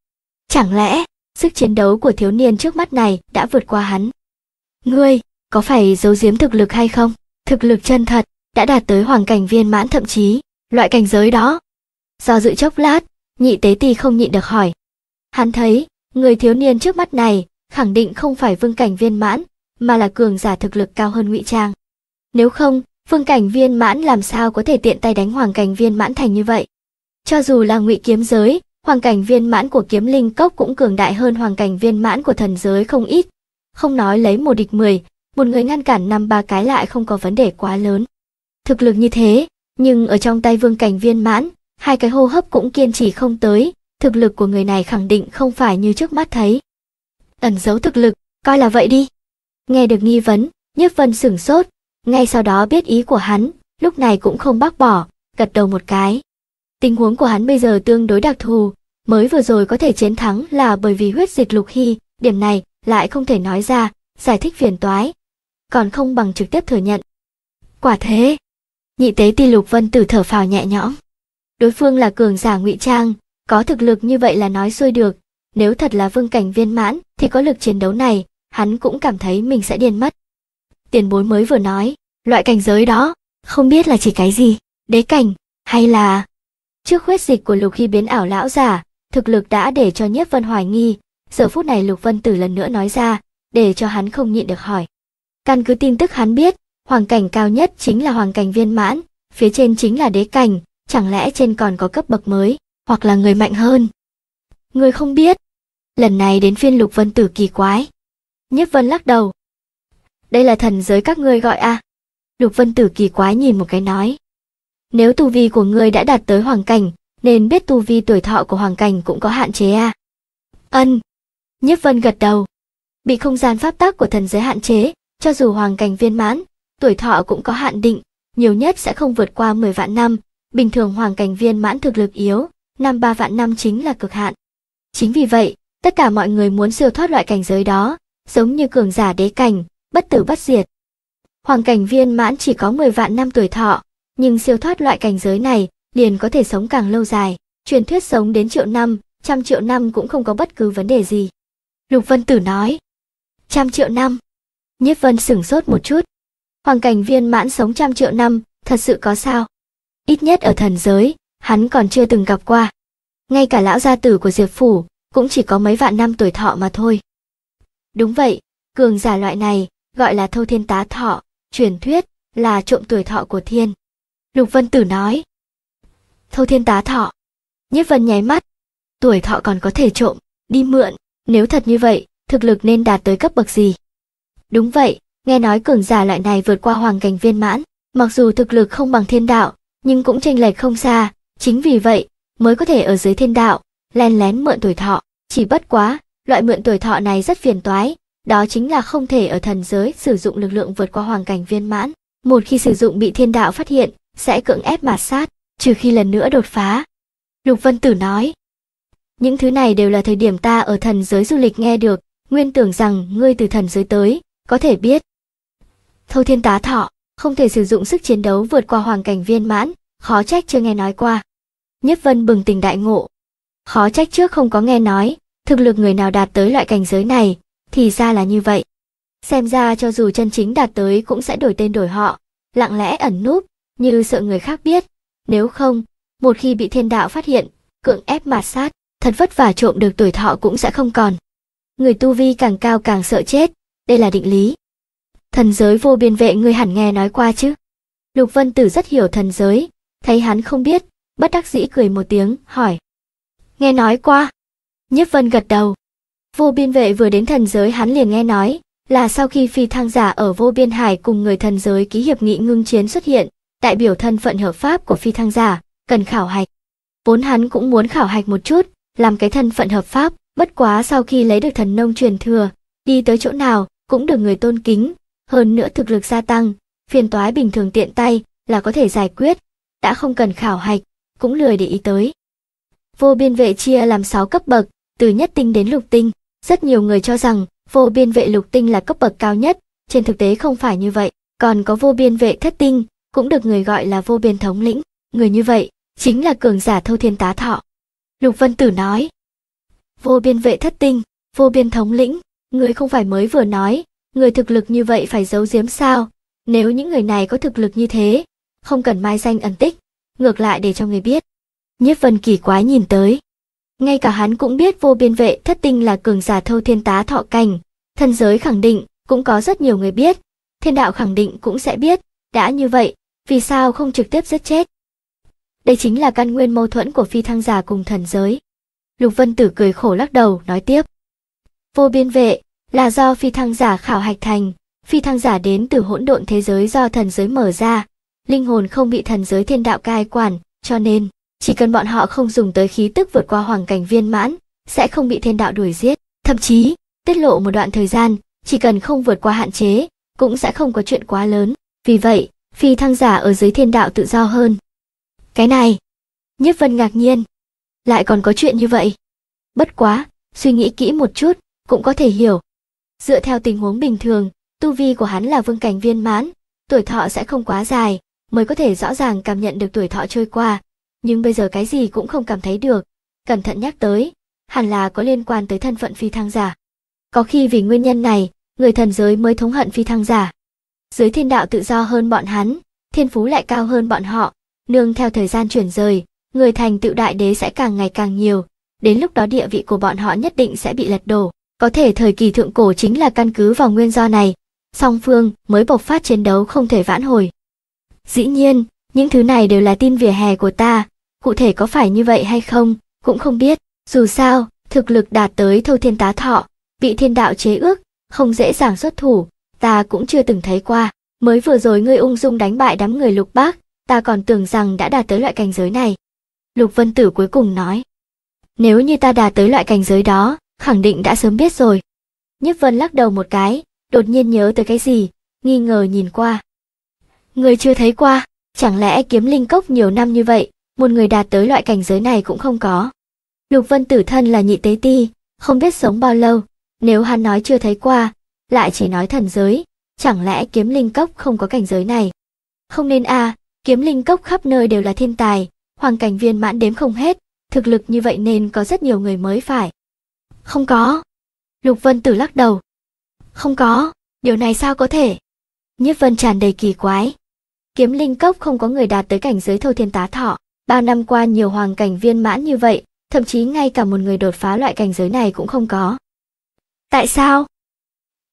Chẳng lẽ, sức chiến đấu của thiếu niên trước mắt này đã vượt qua hắn? Ngươi, có phải giấu giếm thực lực hay không? Thực lực chân thật, đã đạt tới hoàng cảnh viên mãn thậm chí, loại cảnh giới đó. Do dự chốc lát, nhị tế tỳ không nhịn được hỏi. Hắn thấy, người thiếu niên trước mắt này khẳng định không phải vương cảnh viên mãn, mà là cường giả thực lực cao hơn ngụy trang. Nếu không, vương cảnh viên mãn làm sao có thể tiện tay đánh hoàng cảnh viên mãn thành như vậy? Cho dù là ngụy kiếm giới, hoàng cảnh viên mãn của kiếm linh cốc cũng cường đại hơn hoàng cảnh viên mãn của thần giới không ít. Không nói lấy một địch mười, một người ngăn cản năm ba cái lại không có vấn đề quá lớn. Thực lực như thế, nhưng ở trong tay vương cảnh viên mãn, hai cái hô hấp cũng kiên trì không tới, thực lực của người này khẳng định không phải như trước mắt thấy. Ẩn giấu thực lực, coi là vậy đi. Nghe được nghi vấn, Nhất Vân sửng sốt, ngay sau đó biết ý của hắn, lúc này cũng không bác bỏ, gật đầu một cái. Tình huống của hắn bây giờ tương đối đặc thù, mới vừa rồi có thể chiến thắng là bởi vì huyết dịch lục hy, điểm này lại không thể nói ra, giải thích phiền toái, còn không bằng trực tiếp thừa nhận. Quả thế, nhị tế ti lục vân tử thở phào nhẹ nhõm đối phương là cường giả ngụy trang có thực lực như vậy là nói xuôi được nếu thật là vương cảnh viên mãn thì có lực chiến đấu này hắn cũng cảm thấy mình sẽ điên mất tiền bối mới vừa nói loại cảnh giới đó không biết là chỉ cái gì đế cảnh hay là trước huyết dịch của lục khi biến ảo lão giả thực lực đã để cho nhiếp vân hoài nghi giờ phút này lục vân tử lần nữa nói ra để cho hắn không nhịn được hỏi căn cứ tin tức hắn biết hoàng cảnh cao nhất chính là hoàng cảnh viên mãn phía trên chính là đế cảnh chẳng lẽ trên còn có cấp bậc mới, hoặc là người mạnh hơn. Người không biết. Lần này đến phiên Lục Vân Tử kỳ quái. Nhiếp Vân lắc đầu. Đây là thần giới các ngươi gọi à? Lục Vân Tử kỳ quái nhìn một cái nói. Nếu tu vi của ngươi đã đạt tới hoàng cảnh, nên biết tu vi tuổi thọ của hoàng cảnh cũng có hạn chế à? Ân. Nhiếp Vân gật đầu. Bị không gian pháp tắc của thần giới hạn chế, cho dù hoàng cảnh viên mãn, tuổi thọ cũng có hạn định, nhiều nhất sẽ không vượt qua 10 vạn năm, Bình thường hoàng cảnh viên mãn thực lực yếu, năm ba vạn năm chính là cực hạn. Chính vì vậy, tất cả mọi người muốn siêu thoát loại cảnh giới đó, giống như cường giả đế cảnh, bất tử bất diệt. Hoàng cảnh viên mãn chỉ có 10 vạn năm tuổi thọ, nhưng siêu thoát loại cảnh giới này liền có thể sống càng lâu dài, truyền thuyết sống đến triệu năm, trăm triệu năm cũng không có bất cứ vấn đề gì. Lục Vân Tử nói, trăm triệu năm. Nhiếp Vân sửng sốt một chút. Hoàng cảnh viên mãn sống trăm triệu năm, thật sự có sao? ít nhất ở thần giới, hắn còn chưa từng gặp qua. Ngay cả lão gia tử của Diệp Phủ cũng chỉ có mấy vạn năm tuổi thọ mà thôi. Đúng vậy, cường giả loại này gọi là thâu thiên tá thọ, truyền thuyết là trộm tuổi thọ của thiên. Lục Vân Tử nói. Thâu thiên tá thọ. Nhiếp Vân nháy mắt. Tuổi thọ còn có thể trộm, đi mượn, nếu thật như vậy, thực lực nên đạt tới cấp bậc gì? Đúng vậy, nghe nói cường giả loại này vượt qua hoàng cảnh viên mãn, mặc dù thực lực không bằng thiên đạo, nhưng cũng chênh lệch không xa, chính vì vậy mới có thể ở dưới thiên đạo, len lén mượn tuổi thọ, chỉ bất quá, loại mượn tuổi thọ này rất phiền toái, đó chính là không thể ở thần giới sử dụng lực lượng vượt qua hoàng cảnh viên mãn, một khi sử dụng bị thiên đạo phát hiện, sẽ cưỡng ép mà sát, trừ khi lần nữa đột phá. Lục Vân Tử nói, những thứ này đều là thời điểm ta ở thần giới du lịch nghe được, nguyên tưởng rằng ngươi từ thần giới tới, có thể biết. Thâu thiên tá thọ, không thể sử dụng sức chiến đấu vượt qua hoàng cảnh viên mãn, khó trách chưa nghe nói qua. Nhất Vân bừng tỉnh đại ngộ. Khó trách trước không có nghe nói, thực lực người nào đạt tới loại cảnh giới này, thì ra là như vậy. Xem ra cho dù chân chính đạt tới cũng sẽ đổi tên đổi họ, lặng lẽ ẩn núp, như sợ người khác biết. Nếu không, một khi bị thiên đạo phát hiện, cưỡng ép mạt sát, thật vất vả trộm được tuổi thọ cũng sẽ không còn. Người tu vi càng cao càng sợ chết, đây là định lý. Thần giới vô biên vệ người hẳn nghe nói qua chứ? Lục Vân Tử rất hiểu thần giới, thấy hắn không biết, bất đắc dĩ cười một tiếng, hỏi. Nghe nói qua. Nhiếp Vân gật đầu. Vô biên vệ vừa đến thần giới hắn liền nghe nói, là sau khi phi thăng giả ở vô biên hải cùng người thần giới ký hiệp nghị ngưng chiến xuất hiện, đại biểu thân phận hợp pháp của phi thăng giả, cần khảo hạch. Vốn hắn cũng muốn khảo hạch một chút, làm cái thân phận hợp pháp, bất quá sau khi lấy được thần nông truyền thừa, đi tới chỗ nào cũng được người tôn kính, hơn nữa thực lực gia tăng, phiền toái bình thường tiện tay là có thể giải quyết, đã không cần khảo hạch, cũng lười để ý tới. Vô biên vệ chia làm 6 cấp bậc, từ nhất tinh đến lục tinh, rất nhiều người cho rằng vô biên vệ lục tinh là cấp bậc cao nhất, trên thực tế không phải như vậy, còn có vô biên vệ thất tinh, cũng được người gọi là vô biên thống lĩnh, người như vậy chính là cường giả thâu thiên tá thọ. Lục Vân Tử nói, vô biên vệ thất tinh, vô biên thống lĩnh, người không phải mới vừa nói, Người thực lực như vậy phải giấu giếm sao? Nếu những người này có thực lực như thế, không cần mai danh ẩn tích, ngược lại để cho người biết. Nhiếp Vân kỳ quái nhìn tới. Ngay cả hắn cũng biết vô biên vệ thất tinh là cường giả thâu thiên tá thọ cảnh, thân giới khẳng định cũng có rất nhiều người biết, thiên đạo khẳng định cũng sẽ biết, đã như vậy, vì sao không trực tiếp giết chết? Đây chính là căn nguyên mâu thuẫn của phi thăng giả cùng thần giới. Lục Vân Tử cười khổ lắc đầu, nói tiếp. Vô biên vệ, là do phi thăng giả khảo hạch thành, phi thăng giả đến từ hỗn độn thế giới do thần giới mở ra, linh hồn không bị thần giới thiên đạo cai quản, cho nên chỉ cần bọn họ không dùng tới khí tức vượt qua hoàng cảnh viên mãn, sẽ không bị thiên đạo đuổi giết, thậm chí tiết lộ một đoạn thời gian, chỉ cần không vượt qua hạn chế, cũng sẽ không có chuyện quá lớn. Vì vậy, phi thăng giả ở dưới thiên đạo tự do hơn. Cái này, Nhất Vân ngạc nhiên, lại còn có chuyện như vậy. Bất quá, suy nghĩ kỹ một chút, cũng có thể hiểu, Dựa theo tình huống bình thường, tu vi của hắn là vương cảnh viên mãn, tuổi thọ sẽ không quá dài, mới có thể rõ ràng cảm nhận được tuổi thọ trôi qua, nhưng bây giờ cái gì cũng không cảm thấy được. Cẩn thận nhắc tới, hẳn là có liên quan tới thân phận phi thăng giả. Có khi vì nguyên nhân này, người thần giới mới thống hận phi thăng giả. Dưới thiên đạo tự do hơn bọn hắn, thiên phú lại cao hơn bọn họ, nương theo thời gian chuyển rời, người thành tựu đại đế sẽ càng ngày càng nhiều, đến lúc đó địa vị của bọn họ nhất định sẽ bị lật đổ. Có thể thời kỳ thượng cổ chính là căn cứ vào nguyên do này, song phương mới bộc phát chiến đấu không thể vãn hồi. Dĩ nhiên, những thứ này đều là tin vỉa hè của ta, cụ thể có phải như vậy hay không, cũng không biết. Dù sao, thực lực đạt tới thâu thiên tá thọ, bị thiên đạo chế ước, không dễ dàng xuất thủ, ta cũng chưa từng thấy qua. Mới vừa rồi ngươi ung dung đánh bại đám người lục bác, ta còn tưởng rằng đã đạt tới loại cảnh giới này. Lục Vân Tử cuối cùng nói. Nếu như ta đạt tới loại cảnh giới đó, khẳng định đã sớm biết rồi. Nhất Vân lắc đầu một cái, đột nhiên nhớ tới cái gì, nghi ngờ nhìn qua. Người chưa thấy qua, chẳng lẽ kiếm linh cốc nhiều năm như vậy, một người đạt tới loại cảnh giới này cũng không có. Lục Vân tử thân là nhị tế ti, không biết sống bao lâu, nếu hắn nói chưa thấy qua, lại chỉ nói thần giới, chẳng lẽ kiếm linh cốc không có cảnh giới này. Không nên a, à, kiếm linh cốc khắp nơi đều là thiên tài, hoàng cảnh viên mãn đếm không hết, thực lực như vậy nên có rất nhiều người mới phải. Không có. Lục Vân Tử lắc đầu. Không có, điều này sao có thể? Nhiếp Vân tràn đầy kỳ quái. Kiếm linh cốc không có người đạt tới cảnh giới thâu thiên tá thọ. Bao năm qua nhiều hoàng cảnh viên mãn như vậy, thậm chí ngay cả một người đột phá loại cảnh giới này cũng không có. Tại sao?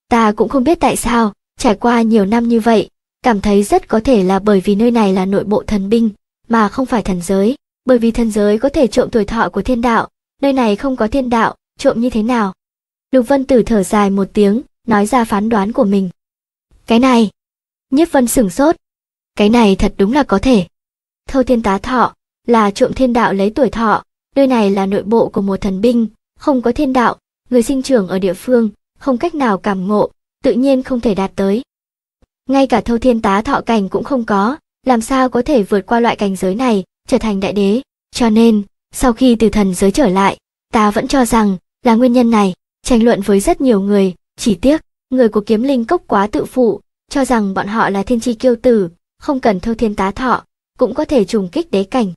Ta cũng không biết tại sao, trải qua nhiều năm như vậy, cảm thấy rất có thể là bởi vì nơi này là nội bộ thần binh, mà không phải thần giới, bởi vì thần giới có thể trộm tuổi thọ của thiên đạo, nơi này không có thiên đạo, trộm như thế nào. Lục Vân Tử thở dài một tiếng, nói ra phán đoán của mình. Cái này. Nhiếp Vân sửng sốt. Cái này thật đúng là có thể. Thâu thiên tá thọ, là trộm thiên đạo lấy tuổi thọ, nơi này là nội bộ của một thần binh, không có thiên đạo, người sinh trưởng ở địa phương, không cách nào cảm ngộ, tự nhiên không thể đạt tới. Ngay cả thâu thiên tá thọ cảnh cũng không có, làm sao có thể vượt qua loại cảnh giới này, trở thành đại đế. Cho nên, sau khi từ thần giới trở lại, ta vẫn cho rằng là nguyên nhân này, tranh luận với rất nhiều người, chỉ tiếc, người của kiếm linh cốc quá tự phụ, cho rằng bọn họ là thiên tri kiêu tử, không cần thâu thiên tá thọ, cũng có thể trùng kích đế cảnh.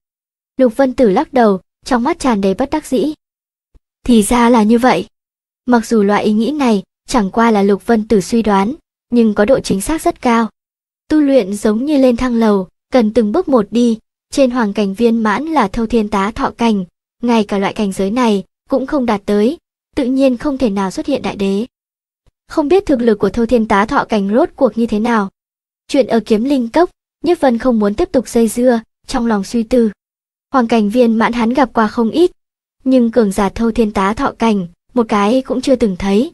Lục Vân Tử lắc đầu, trong mắt tràn đầy bất đắc dĩ. Thì ra là như vậy. Mặc dù loại ý nghĩ này chẳng qua là Lục Vân Tử suy đoán, nhưng có độ chính xác rất cao. Tu luyện giống như lên thang lầu, cần từng bước một đi, trên hoàng cảnh viên mãn là thâu thiên tá thọ cảnh, ngay cả loại cảnh giới này cũng không đạt tới, tự nhiên không thể nào xuất hiện đại đế. Không biết thực lực của Thâu Thiên Tá Thọ Cảnh rốt cuộc như thế nào. Chuyện ở Kiếm Linh Cốc, Nhất Vân không muốn tiếp tục dây dưa, trong lòng suy tư. Hoàng cảnh viên mãn hắn gặp qua không ít, nhưng cường giả Thâu Thiên Tá Thọ Cảnh, một cái cũng chưa từng thấy.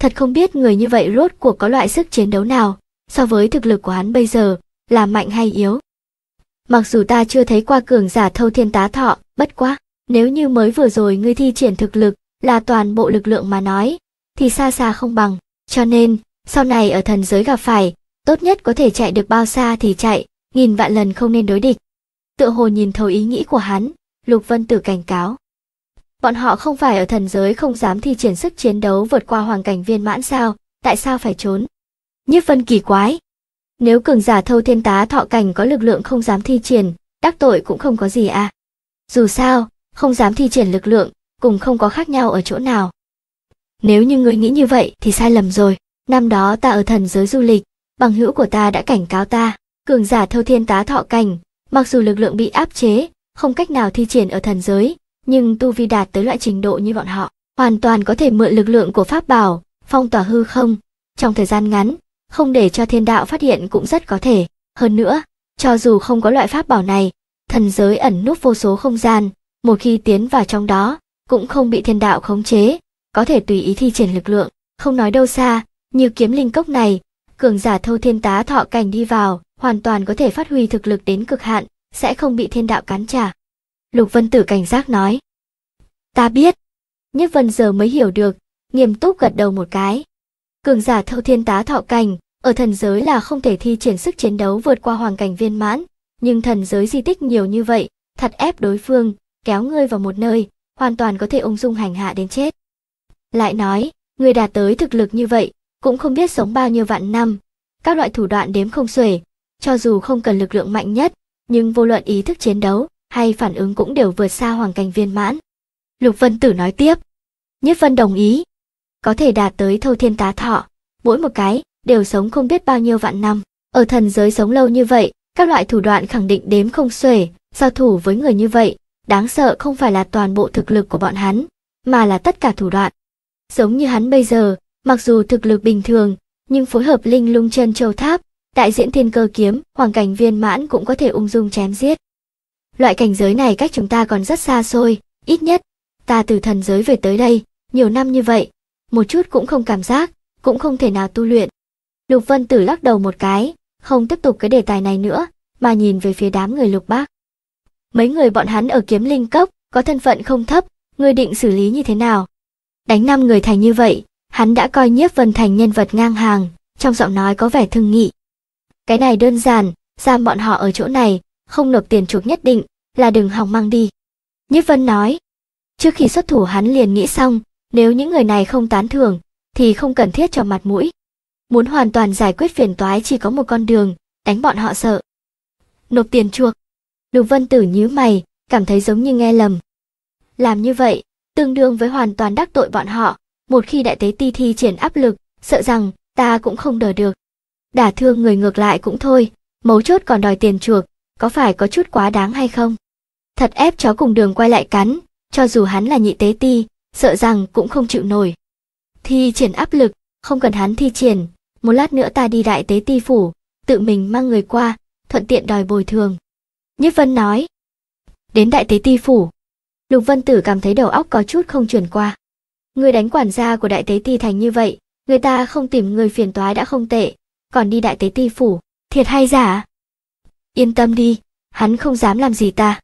Thật không biết người như vậy rốt cuộc có loại sức chiến đấu nào, so với thực lực của hắn bây giờ, là mạnh hay yếu. Mặc dù ta chưa thấy qua cường giả Thâu Thiên Tá Thọ, bất quá nếu như mới vừa rồi ngươi thi triển thực lực là toàn bộ lực lượng mà nói, thì xa xa không bằng. Cho nên, sau này ở thần giới gặp phải, tốt nhất có thể chạy được bao xa thì chạy, nghìn vạn lần không nên đối địch. Tựa hồ nhìn thấu ý nghĩ của hắn, Lục Vân Tử cảnh cáo. Bọn họ không phải ở thần giới không dám thi triển sức chiến đấu vượt qua hoàng cảnh viên mãn sao, tại sao phải trốn? Nhiếp Vân kỳ quái. Nếu cường giả thâu thiên tá thọ cảnh có lực lượng không dám thi triển, đắc tội cũng không có gì à. Dù sao, không dám thi triển lực lượng, cùng không có khác nhau ở chỗ nào. Nếu như người nghĩ như vậy thì sai lầm rồi, năm đó ta ở thần giới du lịch, bằng hữu của ta đã cảnh cáo ta, cường giả thâu thiên tá thọ cảnh, mặc dù lực lượng bị áp chế, không cách nào thi triển ở thần giới, nhưng tu vi đạt tới loại trình độ như bọn họ, hoàn toàn có thể mượn lực lượng của pháp bảo, phong tỏa hư không, trong thời gian ngắn, không để cho thiên đạo phát hiện cũng rất có thể. Hơn nữa, cho dù không có loại pháp bảo này, thần giới ẩn núp vô số không gian, một khi tiến vào trong đó cũng không bị thiên đạo khống chế có thể tùy ý thi triển lực lượng không nói đâu xa như kiếm linh cốc này cường giả thâu thiên tá thọ cảnh đi vào hoàn toàn có thể phát huy thực lực đến cực hạn sẽ không bị thiên đạo cắn trả lục vân tử cảnh giác nói ta biết nhất vân giờ mới hiểu được nghiêm túc gật đầu một cái cường giả thâu thiên tá thọ cảnh ở thần giới là không thể thi triển sức chiến đấu vượt qua hoàng cảnh viên mãn nhưng thần giới di tích nhiều như vậy thật ép đối phương kéo ngươi vào một nơi, hoàn toàn có thể ung dung hành hạ đến chết. Lại nói, ngươi đạt tới thực lực như vậy, cũng không biết sống bao nhiêu vạn năm, các loại thủ đoạn đếm không xuể, cho dù không cần lực lượng mạnh nhất, nhưng vô luận ý thức chiến đấu hay phản ứng cũng đều vượt xa hoàng cảnh viên mãn. Lục Vân Tử nói tiếp. Nhất Vân đồng ý. Có thể đạt tới thâu thiên tá thọ, mỗi một cái đều sống không biết bao nhiêu vạn năm. Ở thần giới sống lâu như vậy, các loại thủ đoạn khẳng định đếm không xuể, giao thủ với người như vậy, Đáng sợ không phải là toàn bộ thực lực của bọn hắn, mà là tất cả thủ đoạn. Giống như hắn bây giờ, mặc dù thực lực bình thường, nhưng phối hợp linh lung chân châu tháp, đại diễn thiên cơ kiếm, hoàng cảnh viên mãn cũng có thể ung dung chém giết. Loại cảnh giới này cách chúng ta còn rất xa xôi, ít nhất, ta từ thần giới về tới đây, nhiều năm như vậy, một chút cũng không cảm giác, cũng không thể nào tu luyện. Lục Vân Tử lắc đầu một cái, không tiếp tục cái đề tài này nữa, mà nhìn về phía đám người Lục Bác mấy người bọn hắn ở kiếm linh cốc có thân phận không thấp ngươi định xử lý như thế nào đánh năm người thành như vậy hắn đã coi nhiếp vân thành nhân vật ngang hàng trong giọng nói có vẻ thương nghị cái này đơn giản giam bọn họ ở chỗ này không nộp tiền chuộc nhất định là đừng hòng mang đi nhiếp vân nói trước khi xuất thủ hắn liền nghĩ xong nếu những người này không tán thưởng thì không cần thiết cho mặt mũi muốn hoàn toàn giải quyết phiền toái chỉ có một con đường đánh bọn họ sợ nộp tiền chuộc Lục Vân Tử nhíu mày, cảm thấy giống như nghe lầm. Làm như vậy, tương đương với hoàn toàn đắc tội bọn họ, một khi đại tế ti thi triển áp lực, sợ rằng ta cũng không đỡ được. Đả thương người ngược lại cũng thôi, mấu chốt còn đòi tiền chuộc, có phải có chút quá đáng hay không? Thật ép chó cùng đường quay lại cắn, cho dù hắn là nhị tế ti, sợ rằng cũng không chịu nổi. Thi triển áp lực, không cần hắn thi triển, một lát nữa ta đi đại tế ti phủ, tự mình mang người qua, thuận tiện đòi bồi thường. Nhất Vân nói. Đến đại tế ti phủ. Lục Vân Tử cảm thấy đầu óc có chút không chuyển qua. Người đánh quản gia của đại tế ti thành như vậy, người ta không tìm người phiền toái đã không tệ, còn đi đại tế ti phủ, thiệt hay giả? Yên tâm đi, hắn không dám làm gì ta.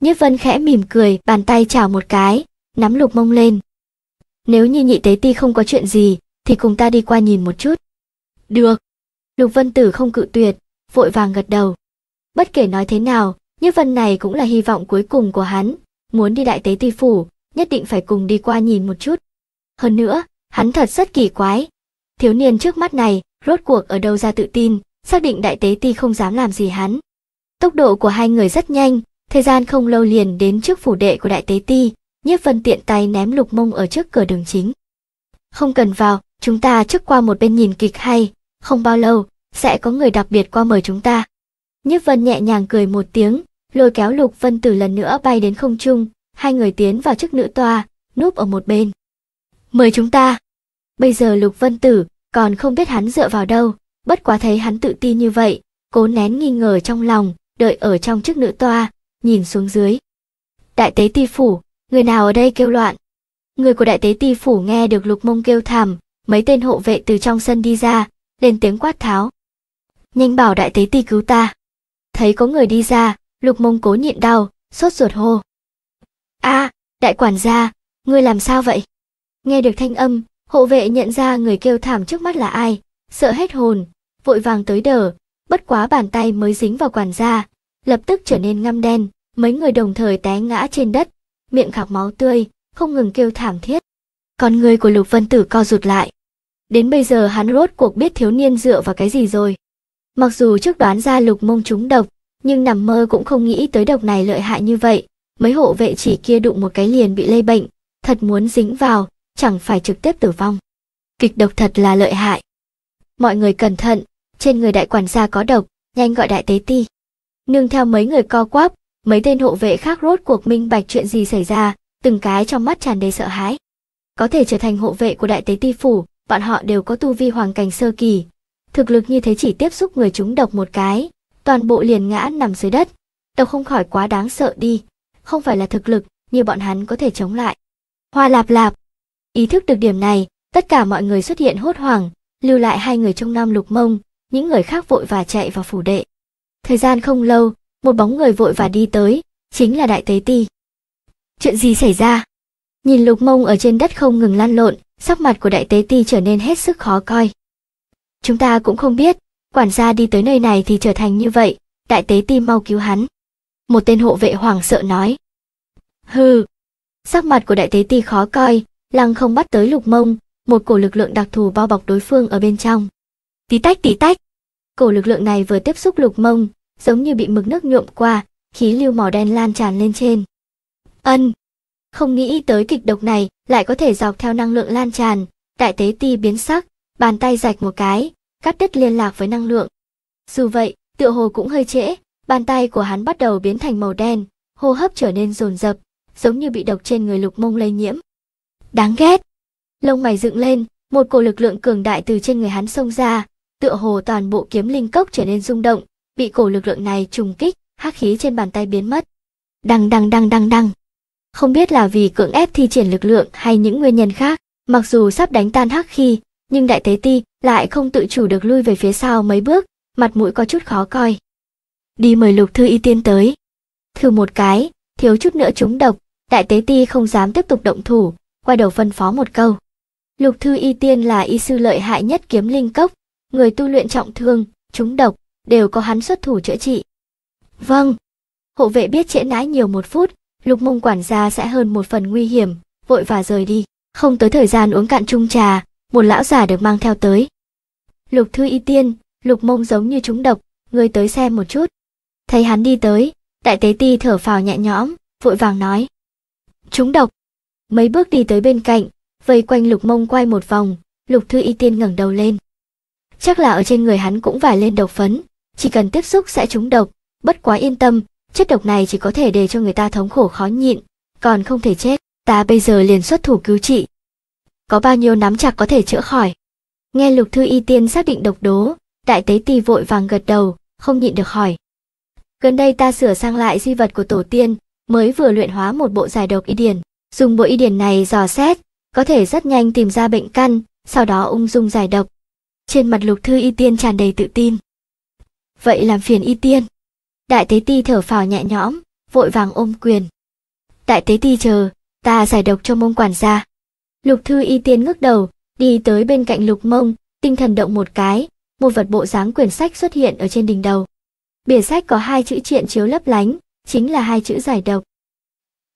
Nhất Vân khẽ mỉm cười, bàn tay chào một cái, nắm lục mông lên. Nếu như nhị tế ti không có chuyện gì, thì cùng ta đi qua nhìn một chút. Được. Lục Vân Tử không cự tuyệt, vội vàng gật đầu. Bất kể nói thế nào, như phần này cũng là hy vọng cuối cùng của hắn. Muốn đi đại tế ti phủ, nhất định phải cùng đi qua nhìn một chút. Hơn nữa, hắn thật rất kỳ quái. Thiếu niên trước mắt này, rốt cuộc ở đâu ra tự tin, xác định đại tế ti không dám làm gì hắn. Tốc độ của hai người rất nhanh, thời gian không lâu liền đến trước phủ đệ của đại tế ti, Nhất vân tiện tay ném lục mông ở trước cửa đường chính. Không cần vào, chúng ta trước qua một bên nhìn kịch hay, không bao lâu, sẽ có người đặc biệt qua mời chúng ta. Nhiếp Vân nhẹ nhàng cười một tiếng, lôi kéo Lục Vân Tử lần nữa bay đến không trung, hai người tiến vào trước nữ toa, núp ở một bên. Mời chúng ta. Bây giờ Lục Vân Tử còn không biết hắn dựa vào đâu, bất quá thấy hắn tự tin như vậy, cố nén nghi ngờ trong lòng, đợi ở trong trước nữ toa, nhìn xuống dưới. Đại tế ti phủ, người nào ở đây kêu loạn? Người của đại tế ti phủ nghe được Lục Mông kêu thảm, mấy tên hộ vệ từ trong sân đi ra, lên tiếng quát tháo. Nhanh bảo đại tế ti cứu ta thấy có người đi ra lục mông cố nhịn đau sốt ruột hô a à, đại quản gia ngươi làm sao vậy nghe được thanh âm hộ vệ nhận ra người kêu thảm trước mắt là ai sợ hết hồn vội vàng tới đờ bất quá bàn tay mới dính vào quản gia lập tức trở nên ngăm đen mấy người đồng thời té ngã trên đất miệng khạc máu tươi không ngừng kêu thảm thiết con người của lục vân tử co rụt lại đến bây giờ hắn rốt cuộc biết thiếu niên dựa vào cái gì rồi Mặc dù trước đoán ra lục mông trúng độc, nhưng nằm mơ cũng không nghĩ tới độc này lợi hại như vậy. Mấy hộ vệ chỉ kia đụng một cái liền bị lây bệnh, thật muốn dính vào, chẳng phải trực tiếp tử vong. Kịch độc thật là lợi hại. Mọi người cẩn thận, trên người đại quản gia có độc, nhanh gọi đại tế ti. Nương theo mấy người co quắp, mấy tên hộ vệ khác rốt cuộc minh bạch chuyện gì xảy ra, từng cái trong mắt tràn đầy sợ hãi. Có thể trở thành hộ vệ của đại tế ti phủ, bọn họ đều có tu vi hoàng cảnh sơ kỳ, thực lực như thế chỉ tiếp xúc người chúng độc một cái, toàn bộ liền ngã nằm dưới đất. Độc không khỏi quá đáng sợ đi, không phải là thực lực như bọn hắn có thể chống lại. Hoa lạp lạp, ý thức được điểm này, tất cả mọi người xuất hiện hốt hoảng, lưu lại hai người trong nam lục mông, những người khác vội và chạy vào phủ đệ. Thời gian không lâu, một bóng người vội và đi tới, chính là đại tế ti. Chuyện gì xảy ra? Nhìn lục mông ở trên đất không ngừng lan lộn, sắc mặt của đại tế ti trở nên hết sức khó coi. Chúng ta cũng không biết, quản gia đi tới nơi này thì trở thành như vậy, đại tế tim mau cứu hắn. Một tên hộ vệ hoảng sợ nói. Hừ. Sắc mặt của đại tế ti khó coi, lăng không bắt tới lục mông, một cổ lực lượng đặc thù bao bọc đối phương ở bên trong. Tí tách tí tách. Cổ lực lượng này vừa tiếp xúc lục mông, giống như bị mực nước nhuộm qua, khí lưu màu đen lan tràn lên trên. Ân. Không nghĩ tới kịch độc này lại có thể dọc theo năng lượng lan tràn, đại tế ti biến sắc, bàn tay rạch một cái, cắt đứt liên lạc với năng lượng. Dù vậy, tựa hồ cũng hơi trễ, bàn tay của hắn bắt đầu biến thành màu đen, hô hấp trở nên rồn rập, giống như bị độc trên người lục mông lây nhiễm. Đáng ghét! Lông mày dựng lên, một cổ lực lượng cường đại từ trên người hắn xông ra, tựa hồ toàn bộ kiếm linh cốc trở nên rung động, bị cổ lực lượng này trùng kích, hắc khí trên bàn tay biến mất. Đăng đăng đăng đăng đăng. Không biết là vì cưỡng ép thi triển lực lượng hay những nguyên nhân khác, mặc dù sắp đánh tan hắc khí nhưng đại tế ti lại không tự chủ được lui về phía sau mấy bước, mặt mũi có chút khó coi. Đi mời lục thư y tiên tới. Thử một cái, thiếu chút nữa trúng độc, đại tế ti không dám tiếp tục động thủ, quay đầu phân phó một câu. Lục thư y tiên là y sư lợi hại nhất kiếm linh cốc, người tu luyện trọng thương, trúng độc, đều có hắn xuất thủ chữa trị. Vâng. Hộ vệ biết trễ nãi nhiều một phút, lục mông quản gia sẽ hơn một phần nguy hiểm, vội và rời đi. Không tới thời gian uống cạn chung trà, một lão già được mang theo tới. Lục thư y tiên, lục mông giống như chúng độc, ngươi tới xem một chút. Thấy hắn đi tới, đại tế ti thở phào nhẹ nhõm, vội vàng nói. Chúng độc. Mấy bước đi tới bên cạnh, vây quanh lục mông quay một vòng, lục thư y tiên ngẩng đầu lên. Chắc là ở trên người hắn cũng vải lên độc phấn, chỉ cần tiếp xúc sẽ trúng độc, bất quá yên tâm, chất độc này chỉ có thể để cho người ta thống khổ khó nhịn, còn không thể chết. Ta bây giờ liền xuất thủ cứu trị, có bao nhiêu nắm chặt có thể chữa khỏi. Nghe lục thư y tiên xác định độc đố, đại tế tì vội vàng gật đầu, không nhịn được hỏi. Gần đây ta sửa sang lại di vật của tổ tiên, mới vừa luyện hóa một bộ giải độc y điển. Dùng bộ y điển này dò xét, có thể rất nhanh tìm ra bệnh căn, sau đó ung dung giải độc. Trên mặt lục thư y tiên tràn đầy tự tin. Vậy làm phiền y tiên. Đại tế ti thở phào nhẹ nhõm, vội vàng ôm quyền. Đại tế ti chờ, ta giải độc cho môn quản gia. Lục Thư Y Tiên ngước đầu, đi tới bên cạnh Lục Mông, tinh thần động một cái, một vật bộ dáng quyển sách xuất hiện ở trên đỉnh đầu. Bìa sách có hai chữ triện chiếu lấp lánh, chính là hai chữ giải độc.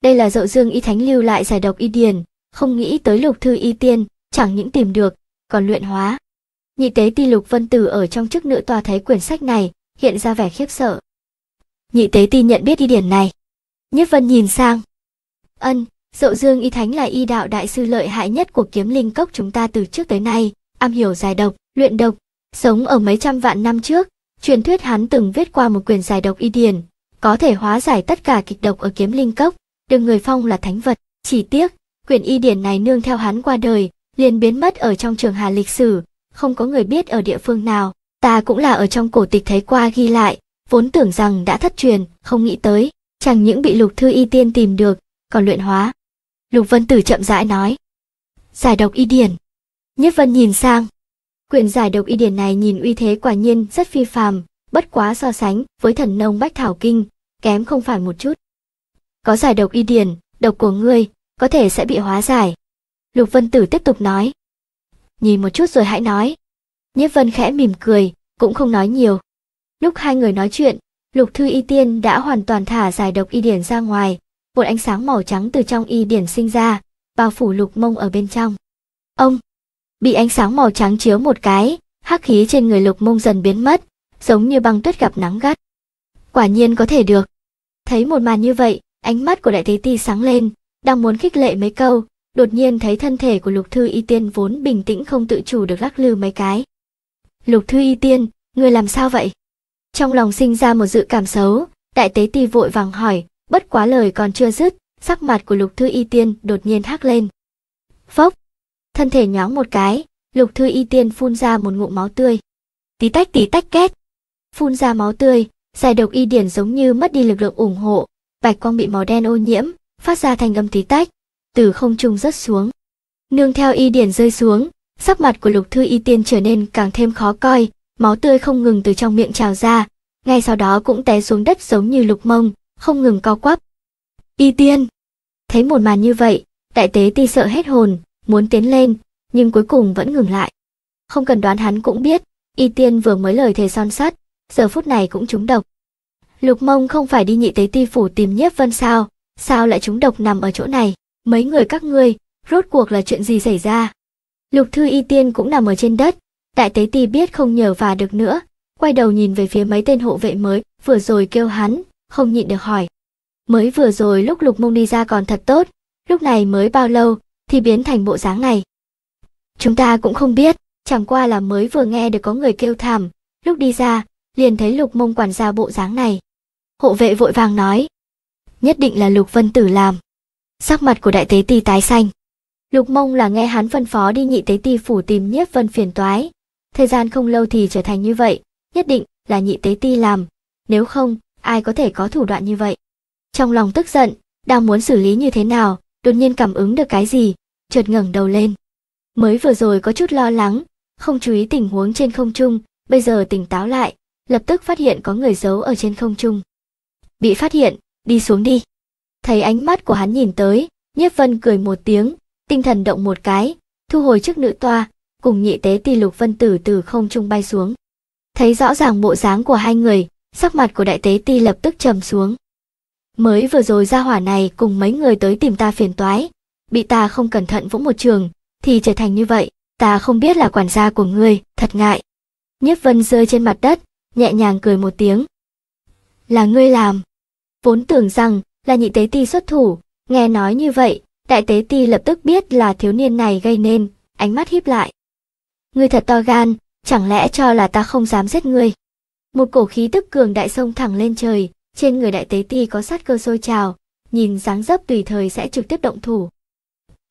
Đây là dậu dương y thánh lưu lại giải độc y điền, không nghĩ tới Lục Thư Y Tiên, chẳng những tìm được, còn luyện hóa. Nhị tế ti Lục Vân Tử ở trong chức nữ tòa thấy quyển sách này, hiện ra vẻ khiếp sợ. Nhị tế ti nhận biết y điển này. Nhất Vân nhìn sang. Ân, Dậu Dương Y Thánh là y đạo đại sư lợi hại nhất của kiếm linh cốc chúng ta từ trước tới nay, am hiểu giải độc, luyện độc, sống ở mấy trăm vạn năm trước, truyền thuyết hắn từng viết qua một quyển giải độc y điển, có thể hóa giải tất cả kịch độc ở kiếm linh cốc, được người phong là thánh vật, chỉ tiếc, quyển y điển này nương theo hắn qua đời, liền biến mất ở trong trường hà lịch sử, không có người biết ở địa phương nào. Ta cũng là ở trong cổ tịch thấy qua ghi lại, vốn tưởng rằng đã thất truyền, không nghĩ tới, chẳng những bị lục thư y tiên tìm được, còn luyện hóa, Lục Vân Tử chậm rãi nói. Giải độc y điển. Nhất Vân nhìn sang. Quyển giải độc y điển này nhìn uy thế quả nhiên rất phi phàm, bất quá so sánh với thần nông bách thảo kinh, kém không phải một chút. Có giải độc y điển, độc của ngươi có thể sẽ bị hóa giải. Lục Vân Tử tiếp tục nói. Nhìn một chút rồi hãy nói. Nhất Vân khẽ mỉm cười, cũng không nói nhiều. Lúc hai người nói chuyện, Lục Thư Y Tiên đã hoàn toàn thả giải độc y điển ra ngoài, một ánh sáng màu trắng từ trong y điển sinh ra, bao phủ lục mông ở bên trong. Ông, bị ánh sáng màu trắng chiếu một cái, hắc khí trên người lục mông dần biến mất, giống như băng tuyết gặp nắng gắt. Quả nhiên có thể được. Thấy một màn như vậy, ánh mắt của đại thế ti sáng lên, đang muốn khích lệ mấy câu, đột nhiên thấy thân thể của lục thư y tiên vốn bình tĩnh không tự chủ được lắc lư mấy cái. Lục thư y tiên, người làm sao vậy? Trong lòng sinh ra một dự cảm xấu, đại tế ti vội vàng hỏi, Bất quá lời còn chưa dứt, sắc mặt của Lục Thư Y Tiên đột nhiên hắc lên. Phốc! Thân thể nhóng một cái, Lục Thư Y Tiên phun ra một ngụm máu tươi. Tí tách tí tách két! Phun ra máu tươi, giải độc y điển giống như mất đi lực lượng ủng hộ, bạch quang bị màu đen ô nhiễm, phát ra thành âm tí tách, từ không trung rớt xuống. Nương theo y điển rơi xuống, sắc mặt của Lục Thư Y Tiên trở nên càng thêm khó coi, máu tươi không ngừng từ trong miệng trào ra, ngay sau đó cũng té xuống đất giống như lục mông, không ngừng co quắp. Y tiên! Thấy một màn như vậy, đại tế ti sợ hết hồn, muốn tiến lên, nhưng cuối cùng vẫn ngừng lại. Không cần đoán hắn cũng biết, y tiên vừa mới lời thề son sắt, giờ phút này cũng trúng độc. Lục mông không phải đi nhị tế ti phủ tìm nhiếp vân sao, sao lại trúng độc nằm ở chỗ này, mấy người các ngươi, rốt cuộc là chuyện gì xảy ra. Lục thư y tiên cũng nằm ở trên đất, đại tế ti biết không nhờ và được nữa, quay đầu nhìn về phía mấy tên hộ vệ mới vừa rồi kêu hắn, không nhịn được hỏi. Mới vừa rồi lúc lục mông đi ra còn thật tốt, lúc này mới bao lâu thì biến thành bộ dáng này. Chúng ta cũng không biết, chẳng qua là mới vừa nghe được có người kêu thảm, lúc đi ra, liền thấy lục mông quản gia bộ dáng này. Hộ vệ vội vàng nói, nhất định là lục vân tử làm. Sắc mặt của đại tế ti tái xanh. Lục mông là nghe hắn phân phó đi nhị tế ti phủ tìm nhiếp vân phiền toái. Thời gian không lâu thì trở thành như vậy, nhất định là nhị tế ti làm. Nếu không, ai có thể có thủ đoạn như vậy. Trong lòng tức giận, đang muốn xử lý như thế nào, đột nhiên cảm ứng được cái gì, chợt ngẩng đầu lên. Mới vừa rồi có chút lo lắng, không chú ý tình huống trên không trung, bây giờ tỉnh táo lại, lập tức phát hiện có người giấu ở trên không trung. Bị phát hiện, đi xuống đi. Thấy ánh mắt của hắn nhìn tới, Nhiếp Vân cười một tiếng, tinh thần động một cái, thu hồi chức nữ toa, cùng nhị tế Ti Lục Vân Tử từ không trung bay xuống. Thấy rõ ràng bộ dáng của hai người, sắc mặt của đại tế ti lập tức trầm xuống. Mới vừa rồi ra hỏa này cùng mấy người tới tìm ta phiền toái, bị ta không cẩn thận vỗ một trường, thì trở thành như vậy, ta không biết là quản gia của ngươi, thật ngại. Nhiếp vân rơi trên mặt đất, nhẹ nhàng cười một tiếng. Là ngươi làm. Vốn tưởng rằng là nhị tế ti xuất thủ, nghe nói như vậy, đại tế ti lập tức biết là thiếu niên này gây nên, ánh mắt híp lại. Ngươi thật to gan, chẳng lẽ cho là ta không dám giết ngươi? một cổ khí tức cường đại sông thẳng lên trời trên người đại tế ti có sát cơ sôi trào nhìn dáng dấp tùy thời sẽ trực tiếp động thủ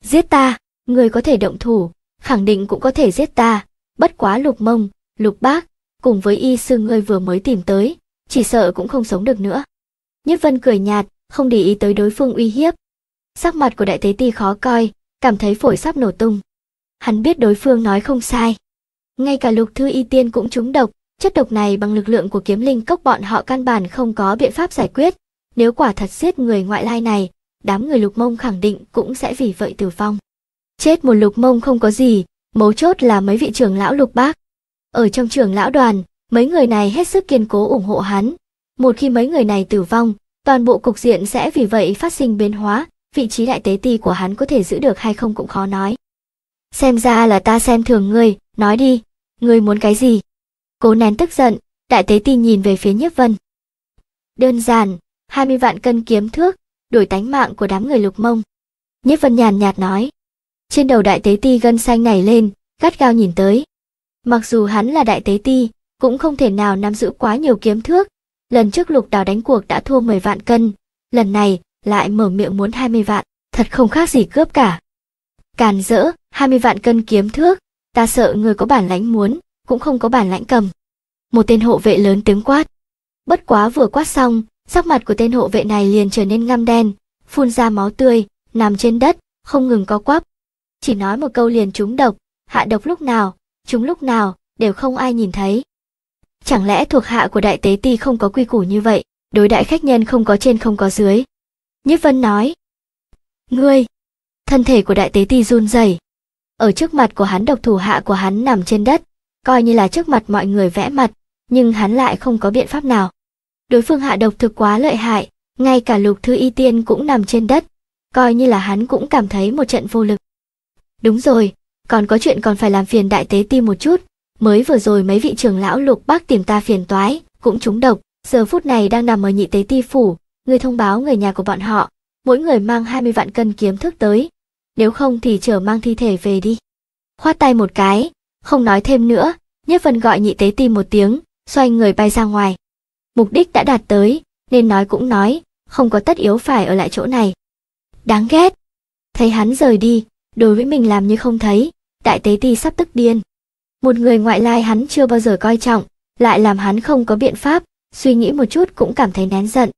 giết ta người có thể động thủ khẳng định cũng có thể giết ta bất quá lục mông lục bác cùng với y sư ngươi vừa mới tìm tới chỉ sợ cũng không sống được nữa nhất vân cười nhạt không để ý tới đối phương uy hiếp sắc mặt của đại tế ti khó coi cảm thấy phổi sắp nổ tung hắn biết đối phương nói không sai ngay cả lục thư y tiên cũng trúng độc Chất độc này bằng lực lượng của kiếm linh cốc bọn họ căn bản không có biện pháp giải quyết. Nếu quả thật giết người ngoại lai này, đám người lục mông khẳng định cũng sẽ vì vậy tử vong. Chết một lục mông không có gì, mấu chốt là mấy vị trưởng lão lục bác. Ở trong trưởng lão đoàn, mấy người này hết sức kiên cố ủng hộ hắn. Một khi mấy người này tử vong, toàn bộ cục diện sẽ vì vậy phát sinh biến hóa, vị trí đại tế ti của hắn có thể giữ được hay không cũng khó nói. Xem ra là ta xem thường ngươi, nói đi, ngươi muốn cái gì? cố nén tức giận, đại tế ti nhìn về phía Nhiếp Vân. Đơn giản, 20 vạn cân kiếm thước, đổi tánh mạng của đám người lục mông. Nhiếp Vân nhàn nhạt nói. Trên đầu đại tế ti gân xanh nảy lên, gắt gao nhìn tới. Mặc dù hắn là đại tế ti, cũng không thể nào nắm giữ quá nhiều kiếm thước. Lần trước lục đào đánh cuộc đã thua 10 vạn cân, lần này lại mở miệng muốn 20 vạn, thật không khác gì cướp cả. Càn rỡ, 20 vạn cân kiếm thước, ta sợ người có bản lãnh muốn, cũng không có bản lãnh cầm. Một tên hộ vệ lớn tiếng quát. Bất quá vừa quát xong, sắc mặt của tên hộ vệ này liền trở nên ngăm đen, phun ra máu tươi, nằm trên đất, không ngừng co quắp. Chỉ nói một câu liền trúng độc, hạ độc lúc nào, trúng lúc nào, đều không ai nhìn thấy. Chẳng lẽ thuộc hạ của đại tế ti không có quy củ như vậy, đối đại khách nhân không có trên không có dưới. Nhất Vân nói. Ngươi! Thân thể của đại tế ti run rẩy. Ở trước mặt của hắn độc thủ hạ của hắn nằm trên đất, coi như là trước mặt mọi người vẽ mặt, nhưng hắn lại không có biện pháp nào. Đối phương hạ độc thực quá lợi hại, ngay cả lục thư y tiên cũng nằm trên đất, coi như là hắn cũng cảm thấy một trận vô lực. Đúng rồi, còn có chuyện còn phải làm phiền đại tế ti một chút, mới vừa rồi mấy vị trưởng lão lục bác tìm ta phiền toái, cũng trúng độc, giờ phút này đang nằm ở nhị tế ti phủ, người thông báo người nhà của bọn họ, mỗi người mang 20 vạn cân kiếm thức tới, nếu không thì chờ mang thi thể về đi. Khoát tay một cái, không nói thêm nữa nhất vân gọi nhị tế tim một tiếng xoay người bay ra ngoài mục đích đã đạt tới nên nói cũng nói không có tất yếu phải ở lại chỗ này đáng ghét thấy hắn rời đi đối với mình làm như không thấy đại tế ti sắp tức điên một người ngoại lai hắn chưa bao giờ coi trọng lại làm hắn không có biện pháp suy nghĩ một chút cũng cảm thấy nén giận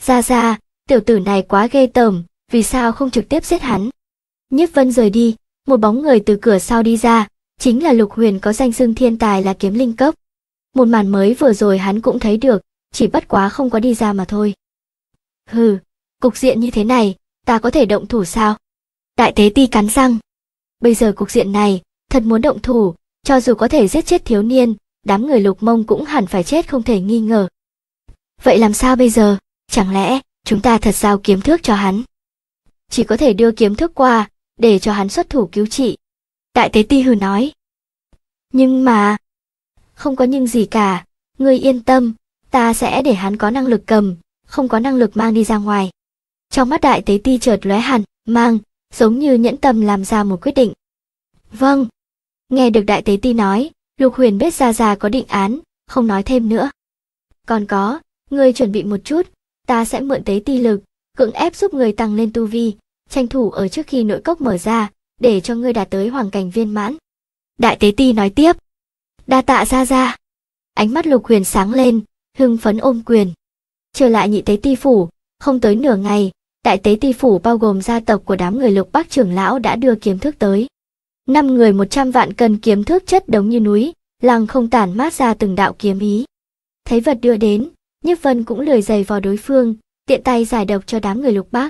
ra ra tiểu tử này quá ghê tởm vì sao không trực tiếp giết hắn nhất vân rời đi một bóng người từ cửa sau đi ra chính là Lục Huyền có danh xưng thiên tài là kiếm linh cấp. Một màn mới vừa rồi hắn cũng thấy được, chỉ bất quá không có đi ra mà thôi. Hừ, cục diện như thế này, ta có thể động thủ sao? Đại tế ti cắn răng. Bây giờ cục diện này, thật muốn động thủ, cho dù có thể giết chết thiếu niên, đám người lục mông cũng hẳn phải chết không thể nghi ngờ. Vậy làm sao bây giờ? Chẳng lẽ, chúng ta thật giao kiếm thước cho hắn? Chỉ có thể đưa kiếm thước qua, để cho hắn xuất thủ cứu trị. Đại tế ti hừ nói. Nhưng mà... Không có nhưng gì cả, ngươi yên tâm, ta sẽ để hắn có năng lực cầm, không có năng lực mang đi ra ngoài. Trong mắt đại tế ti chợt lóe hẳn, mang, giống như nhẫn tâm làm ra một quyết định. Vâng. Nghe được đại tế ti nói, Lục Huyền biết ra ra có định án, không nói thêm nữa. Còn có, ngươi chuẩn bị một chút, ta sẽ mượn tế ti lực, cưỡng ép giúp người tăng lên tu vi, tranh thủ ở trước khi nội cốc mở ra, để cho ngươi đạt tới hoàng cảnh viên mãn. Đại tế ti nói tiếp. Đa tạ ra ra. Ánh mắt lục huyền sáng lên, hưng phấn ôm quyền. Trở lại nhị tế ti phủ, không tới nửa ngày, đại tế ti phủ bao gồm gia tộc của đám người lục bắc trưởng lão đã đưa kiếm thước tới. Năm người một trăm vạn cân kiếm thước chất đống như núi, lăng không tản mát ra từng đạo kiếm ý. Thấy vật đưa đến, Nhiếp Vân cũng lười dày vào đối phương, tiện tay giải độc cho đám người lục bác.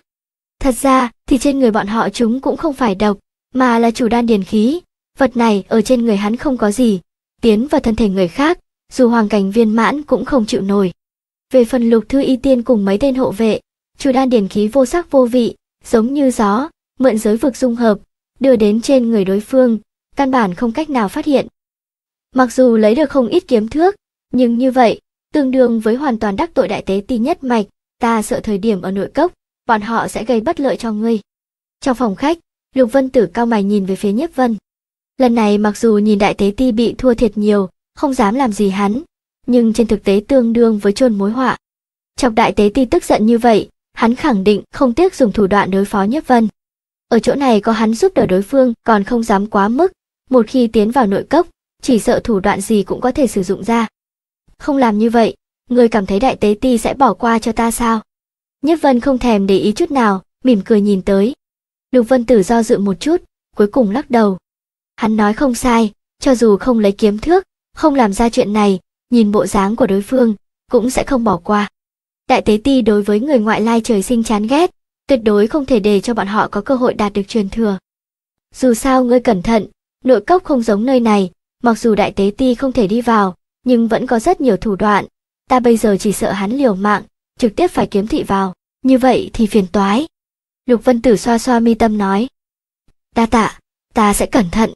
Thật ra thì trên người bọn họ chúng cũng không phải độc, mà là chủ đan điền khí. Vật này ở trên người hắn không có gì, tiến vào thân thể người khác, dù hoàng cảnh viên mãn cũng không chịu nổi. Về phần lục thư y tiên cùng mấy tên hộ vệ, chủ đan điền khí vô sắc vô vị, giống như gió, mượn giới vực dung hợp, đưa đến trên người đối phương, căn bản không cách nào phát hiện. Mặc dù lấy được không ít kiếm thước, nhưng như vậy, tương đương với hoàn toàn đắc tội đại tế ti nhất mạch, ta sợ thời điểm ở nội cốc, bọn họ sẽ gây bất lợi cho ngươi. Trong phòng khách, Lục Vân Tử cao mày nhìn về phía Nhiếp Vân. Lần này mặc dù nhìn đại tế ti bị thua thiệt nhiều, không dám làm gì hắn, nhưng trên thực tế tương đương với chôn mối họa. Chọc đại tế ti tức giận như vậy, hắn khẳng định không tiếc dùng thủ đoạn đối phó Nhiếp Vân. Ở chỗ này có hắn giúp đỡ đối phương, còn không dám quá mức, một khi tiến vào nội cốc, chỉ sợ thủ đoạn gì cũng có thể sử dụng ra. Không làm như vậy, người cảm thấy đại tế ti sẽ bỏ qua cho ta sao? Nhất Vân không thèm để ý chút nào, mỉm cười nhìn tới. Lục Vân Tử do dự một chút, cuối cùng lắc đầu. Hắn nói không sai, cho dù không lấy kiếm thước, không làm ra chuyện này, nhìn bộ dáng của đối phương, cũng sẽ không bỏ qua. Đại tế ti đối với người ngoại lai trời sinh chán ghét, tuyệt đối không thể để cho bọn họ có cơ hội đạt được truyền thừa. Dù sao ngươi cẩn thận, nội cốc không giống nơi này, mặc dù đại tế ti không thể đi vào, nhưng vẫn có rất nhiều thủ đoạn. Ta bây giờ chỉ sợ hắn liều mạng, trực tiếp phải kiếm thị vào, như vậy thì phiền toái. Lục Vân Tử xoa xoa mi tâm nói. Đa tạ, ta sẽ cẩn thận.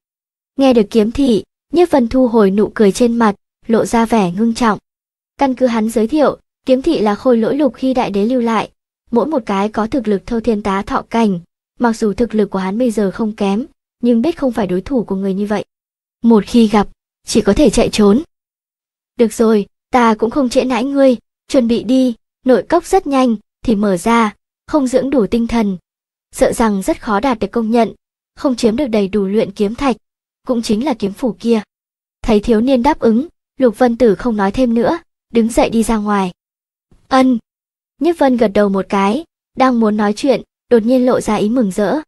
Nghe được kiếm thị, Nhiếp Vân thu hồi nụ cười trên mặt, lộ ra vẻ ngưng trọng. Căn cứ hắn giới thiệu, kiếm thị là khôi lỗi lục khi đại đế lưu lại, mỗi một cái có thực lực thâu thiên tá thọ cảnh, mặc dù thực lực của hắn bây giờ không kém, nhưng biết không phải đối thủ của người như vậy. Một khi gặp, chỉ có thể chạy trốn. Được rồi, ta cũng không trễ nãi ngươi, chuẩn bị đi, nội cốc rất nhanh, thì mở ra, không dưỡng đủ tinh thần, sợ rằng rất khó đạt được công nhận, không chiếm được đầy đủ luyện kiếm thạch, cũng chính là kiếm phủ kia. Thấy thiếu niên đáp ứng, Lục Vân Tử không nói thêm nữa, đứng dậy đi ra ngoài. Ân. Nhiếp Vân gật đầu một cái, đang muốn nói chuyện, đột nhiên lộ ra ý mừng rỡ.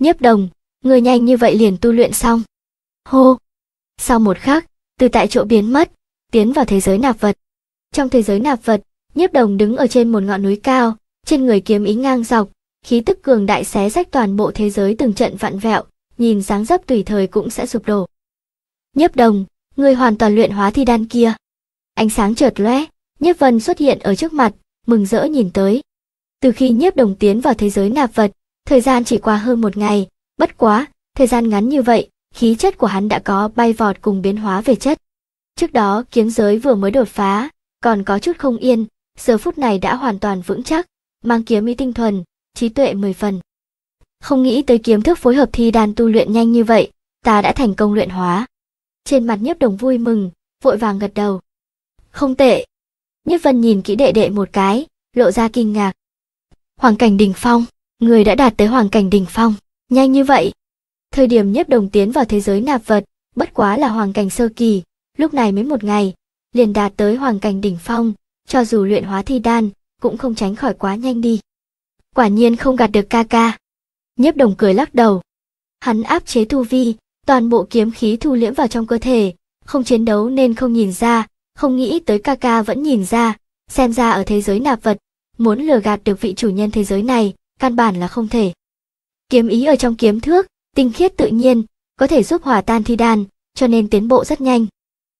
Nhiếp Đồng, người nhanh như vậy liền tu luyện xong. Hô. Sau một khắc, từ tại chỗ biến mất, tiến vào thế giới nạp vật. Trong thế giới nạp vật, Nhiếp Đồng đứng ở trên một ngọn núi cao, trên người kiếm ý ngang dọc, khí tức cường đại xé rách toàn bộ thế giới từng trận vặn vẹo, nhìn dáng dấp tùy thời cũng sẽ sụp đổ. Nhấp đồng, người hoàn toàn luyện hóa thi đan kia. Ánh sáng chợt lóe, Nhiếp Vân xuất hiện ở trước mặt, mừng rỡ nhìn tới. Từ khi Nhiếp Đồng tiến vào thế giới nạp vật, thời gian chỉ qua hơn một ngày, bất quá, thời gian ngắn như vậy, khí chất của hắn đã có bay vọt cùng biến hóa về chất. Trước đó, kiếm giới vừa mới đột phá, còn có chút không yên, giờ phút này đã hoàn toàn vững chắc, mang kiếm ý tinh thuần, trí tuệ mười phần. Không nghĩ tới kiếm thức phối hợp thi đàn tu luyện nhanh như vậy, ta đã thành công luyện hóa. Trên mặt nhiếp đồng vui mừng, vội vàng gật đầu. Không tệ. Nhiếp vân nhìn kỹ đệ đệ một cái, lộ ra kinh ngạc. Hoàng cảnh đỉnh phong, người đã đạt tới hoàng cảnh đỉnh phong, nhanh như vậy. Thời điểm nhiếp đồng tiến vào thế giới nạp vật, bất quá là hoàng cảnh sơ kỳ, lúc này mới một ngày, liền đạt tới hoàng cảnh đỉnh phong, cho dù luyện hóa thi đan, cũng không tránh khỏi quá nhanh đi. Quả nhiên không gạt được ca ca. Nhiếp đồng cười lắc đầu. Hắn áp chế Thu vi, toàn bộ kiếm khí thu liễm vào trong cơ thể, không chiến đấu nên không nhìn ra, không nghĩ tới ca ca vẫn nhìn ra, xem ra ở thế giới nạp vật, muốn lừa gạt được vị chủ nhân thế giới này, căn bản là không thể. Kiếm ý ở trong kiếm thước, tinh khiết tự nhiên, có thể giúp hòa tan thi đàn, cho nên tiến bộ rất nhanh.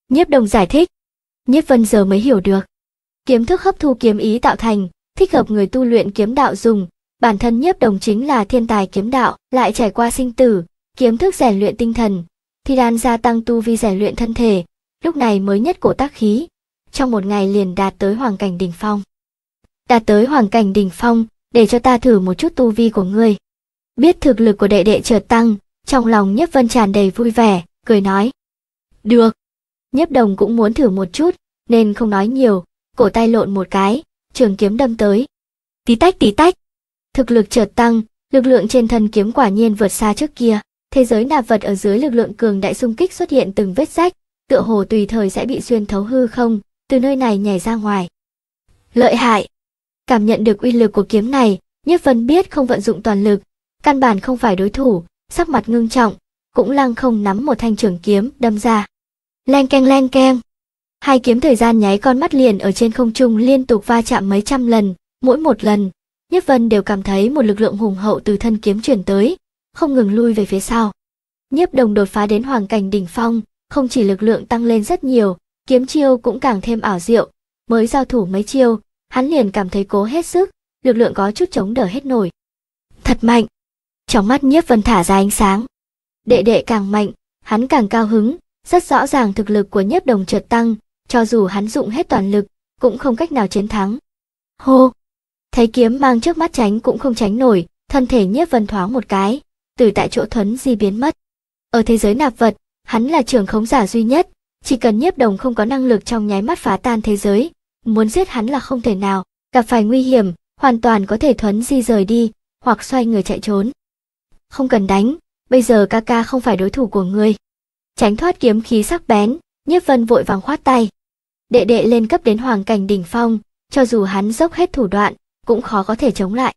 Nhiếp đồng giải thích. Nhiếp vân giờ mới hiểu được. Kiếm thức hấp thu kiếm ý tạo thành, thích hợp người tu luyện kiếm đạo dùng. Bản thân nhiếp đồng chính là thiên tài kiếm đạo, lại trải qua sinh tử, kiếm thức rèn luyện tinh thần, thì đan gia tăng tu vi rèn luyện thân thể, lúc này mới nhất cổ tác khí. Trong một ngày liền đạt tới hoàng cảnh đỉnh phong. Đạt tới hoàng cảnh đỉnh phong, để cho ta thử một chút tu vi của ngươi. Biết thực lực của đệ đệ chợt tăng, trong lòng nhiếp vân tràn đầy vui vẻ, cười nói. Được. Nhiếp đồng cũng muốn thử một chút, nên không nói nhiều, cổ tay lộn một cái, trường kiếm đâm tới. Tí tách tí tách. Thực lực chợt tăng, lực lượng trên thân kiếm quả nhiên vượt xa trước kia. Thế giới nạp vật ở dưới lực lượng cường đại xung kích xuất hiện từng vết rách, tựa hồ tùy thời sẽ bị xuyên thấu hư không, từ nơi này nhảy ra ngoài. Lợi hại. Cảm nhận được uy lực của kiếm này, nhất Vân biết không vận dụng toàn lực, căn bản không phải đối thủ, sắc mặt ngưng trọng, cũng lăng không nắm một thanh trường kiếm đâm ra. Leng keng leng keng. Hai kiếm thời gian nháy con mắt liền ở trên không trung liên tục va chạm mấy trăm lần, mỗi một lần, Nhất Vân đều cảm thấy một lực lượng hùng hậu từ thân kiếm chuyển tới, không ngừng lui về phía sau. Nhiếp Đồng đột phá đến hoàng cảnh đỉnh phong, không chỉ lực lượng tăng lên rất nhiều, kiếm chiêu cũng càng thêm ảo diệu, mới giao thủ mấy chiêu, hắn liền cảm thấy cố hết sức, lực lượng có chút chống đỡ hết nổi. Thật mạnh. Trong mắt Nhiếp Vân thả ra ánh sáng. Đệ đệ càng mạnh, hắn càng cao hứng, rất rõ ràng thực lực của Nhiếp Đồng chợt tăng, cho dù hắn dụng hết toàn lực, cũng không cách nào chiến thắng. Hô! Thấy kiếm mang trước mắt tránh cũng không tránh nổi, thân thể nhiếp vân thoáng một cái, từ tại chỗ thuấn di biến mất. Ở thế giới nạp vật, hắn là trường khống giả duy nhất, chỉ cần nhiếp đồng không có năng lực trong nháy mắt phá tan thế giới, muốn giết hắn là không thể nào, gặp phải nguy hiểm, hoàn toàn có thể thuấn di rời đi, hoặc xoay người chạy trốn. Không cần đánh, bây giờ ca ca không phải đối thủ của ngươi. Tránh thoát kiếm khí sắc bén, nhiếp vân vội vàng khoát tay, đệ đệ lên cấp đến hoàng cảnh đỉnh phong, cho dù hắn dốc hết thủ đoạn, cũng khó có thể chống lại.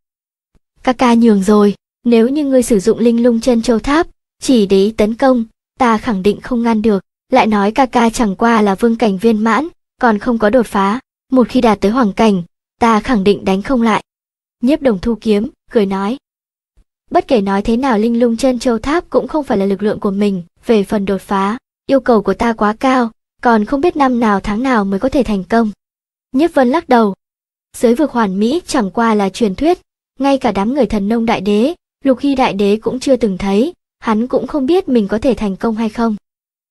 Ca ca nhường rồi, nếu như ngươi sử dụng linh lung chân châu tháp, chỉ để ý tấn công, ta khẳng định không ngăn được, lại nói ca ca chẳng qua là vương cảnh viên mãn, còn không có đột phá, một khi đạt tới hoàng cảnh, ta khẳng định đánh không lại. Nhiếp đồng thu kiếm, cười nói. Bất kể nói thế nào linh lung chân châu tháp cũng không phải là lực lượng của mình, về phần đột phá, yêu cầu của ta quá cao, còn không biết năm nào tháng nào mới có thể thành công. nhất Vân lắc đầu. Giới vực hoàn mỹ chẳng qua là truyền thuyết, ngay cả đám người thần nông đại đế, lục hy đại đế cũng chưa từng thấy, hắn cũng không biết mình có thể thành công hay không.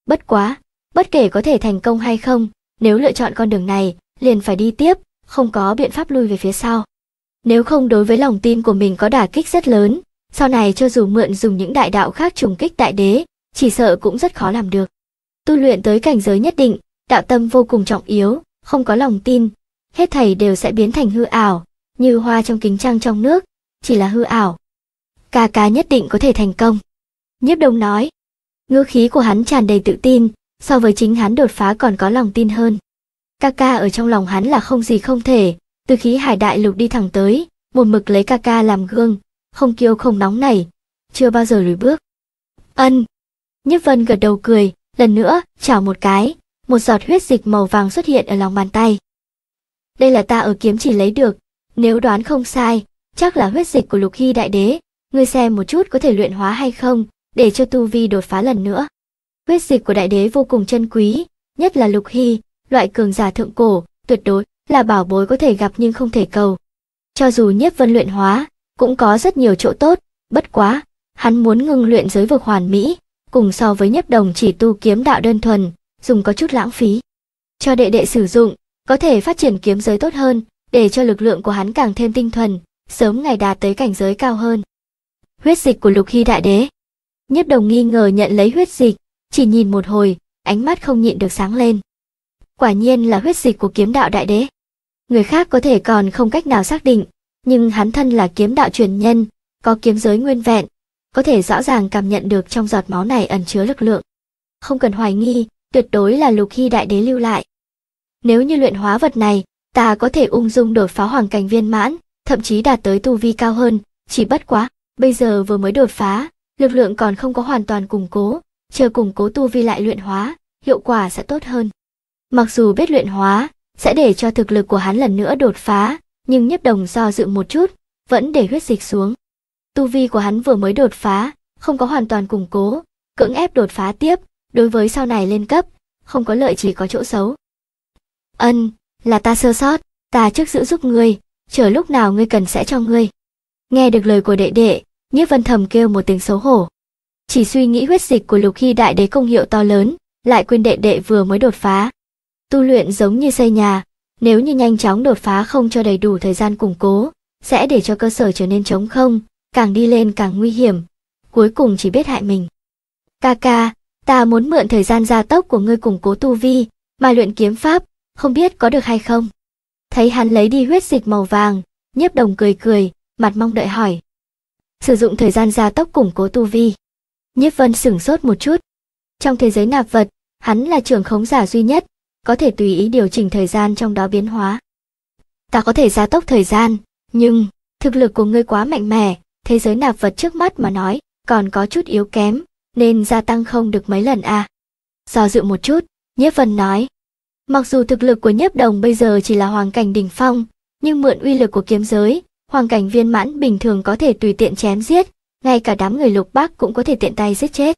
Bất quá, bất kể có thể thành công hay không, nếu lựa chọn con đường này, liền phải đi tiếp, không có biện pháp lui về phía sau. Nếu không đối với lòng tin của mình có đả kích rất lớn, sau này cho dù mượn dùng những đại đạo khác trùng kích đại đế, chỉ sợ cũng rất khó làm được tu luyện tới cảnh giới nhất định, đạo tâm vô cùng trọng yếu, không có lòng tin, hết thảy đều sẽ biến thành hư ảo, như hoa trong kính trăng trong nước, chỉ là hư ảo. Ca ca nhất định có thể thành công. Nhiếp Đông nói. Ngữ khí của hắn tràn đầy tự tin, so với chính hắn đột phá còn có lòng tin hơn. Ca ca ở trong lòng hắn là không gì không thể, từ khí hải đại lục đi thẳng tới, một mực lấy ca ca làm gương, không kiêu không nóng này, chưa bao giờ lùi bước. Ân. Nhiếp Vân gật đầu cười, Lần nữa, chảo một cái, một giọt huyết dịch màu vàng xuất hiện ở lòng bàn tay. Đây là ta ở kiếm chỉ lấy được, nếu đoán không sai, chắc là huyết dịch của Lục Hy Đại Đế, ngươi xem một chút có thể luyện hóa hay không, để cho Tu Vi đột phá lần nữa. Huyết dịch của Đại Đế vô cùng chân quý, nhất là Lục Hy, loại cường giả thượng cổ, tuyệt đối là bảo bối có thể gặp nhưng không thể cầu. Cho dù nhiếp vân luyện hóa, cũng có rất nhiều chỗ tốt, bất quá, hắn muốn ngưng luyện giới vực hoàn mỹ, cùng so với nhấp đồng chỉ tu kiếm đạo đơn thuần, dùng có chút lãng phí. Cho đệ đệ sử dụng, có thể phát triển kiếm giới tốt hơn, để cho lực lượng của hắn càng thêm tinh thuần, sớm ngày đạt tới cảnh giới cao hơn. Huyết dịch của Lục Hy Đại Đế nhấp đồng nghi ngờ nhận lấy huyết dịch, chỉ nhìn một hồi, ánh mắt không nhịn được sáng lên. Quả nhiên là huyết dịch của kiếm đạo đại đế. Người khác có thể còn không cách nào xác định, nhưng hắn thân là kiếm đạo truyền nhân, có kiếm giới nguyên vẹn, có thể rõ ràng cảm nhận được trong giọt máu này ẩn chứa lực lượng. Không cần hoài nghi, tuyệt đối là lục hy đại đế lưu lại. Nếu như luyện hóa vật này, ta có thể ung dung đột phá hoàng cảnh viên mãn, thậm chí đạt tới tu vi cao hơn, chỉ bất quá, bây giờ vừa mới đột phá, lực lượng còn không có hoàn toàn củng cố, chờ củng cố tu vi lại luyện hóa, hiệu quả sẽ tốt hơn. Mặc dù biết luyện hóa, sẽ để cho thực lực của hắn lần nữa đột phá, nhưng nhấp đồng do dự một chút, vẫn để huyết dịch xuống tu vi của hắn vừa mới đột phá, không có hoàn toàn củng cố, cưỡng ép đột phá tiếp, đối với sau này lên cấp, không có lợi chỉ có chỗ xấu. Ân, là ta sơ sót, ta trước giữ giúp ngươi, chờ lúc nào ngươi cần sẽ cho ngươi. Nghe được lời của đệ đệ, Nhiếp Vân Thầm kêu một tiếng xấu hổ. Chỉ suy nghĩ huyết dịch của Lục Hy đại đế công hiệu to lớn, lại quên đệ đệ vừa mới đột phá. Tu luyện giống như xây nhà, nếu như nhanh chóng đột phá không cho đầy đủ thời gian củng cố, sẽ để cho cơ sở trở nên trống không, càng đi lên càng nguy hiểm, cuối cùng chỉ biết hại mình. Kaka, ta muốn mượn thời gian gia tốc của ngươi củng cố tu vi, mà luyện kiếm pháp, không biết có được hay không. Thấy hắn lấy đi huyết dịch màu vàng, nhiếp đồng cười cười, mặt mong đợi hỏi. Sử dụng thời gian gia tốc củng cố tu vi. Nhiếp vân sửng sốt một chút. Trong thế giới nạp vật, hắn là trưởng khống giả duy nhất, có thể tùy ý điều chỉnh thời gian trong đó biến hóa. Ta có thể gia tốc thời gian, nhưng thực lực của ngươi quá mạnh mẽ, thế giới nạp vật trước mắt mà nói, còn có chút yếu kém, nên gia tăng không được mấy lần à. Do dự một chút, Nhiếp Vân nói, mặc dù thực lực của Nhiếp Đồng bây giờ chỉ là hoàng cảnh đỉnh phong, nhưng mượn uy lực của kiếm giới, hoàng cảnh viên mãn bình thường có thể tùy tiện chém giết, ngay cả đám người lục bắc cũng có thể tiện tay giết chết.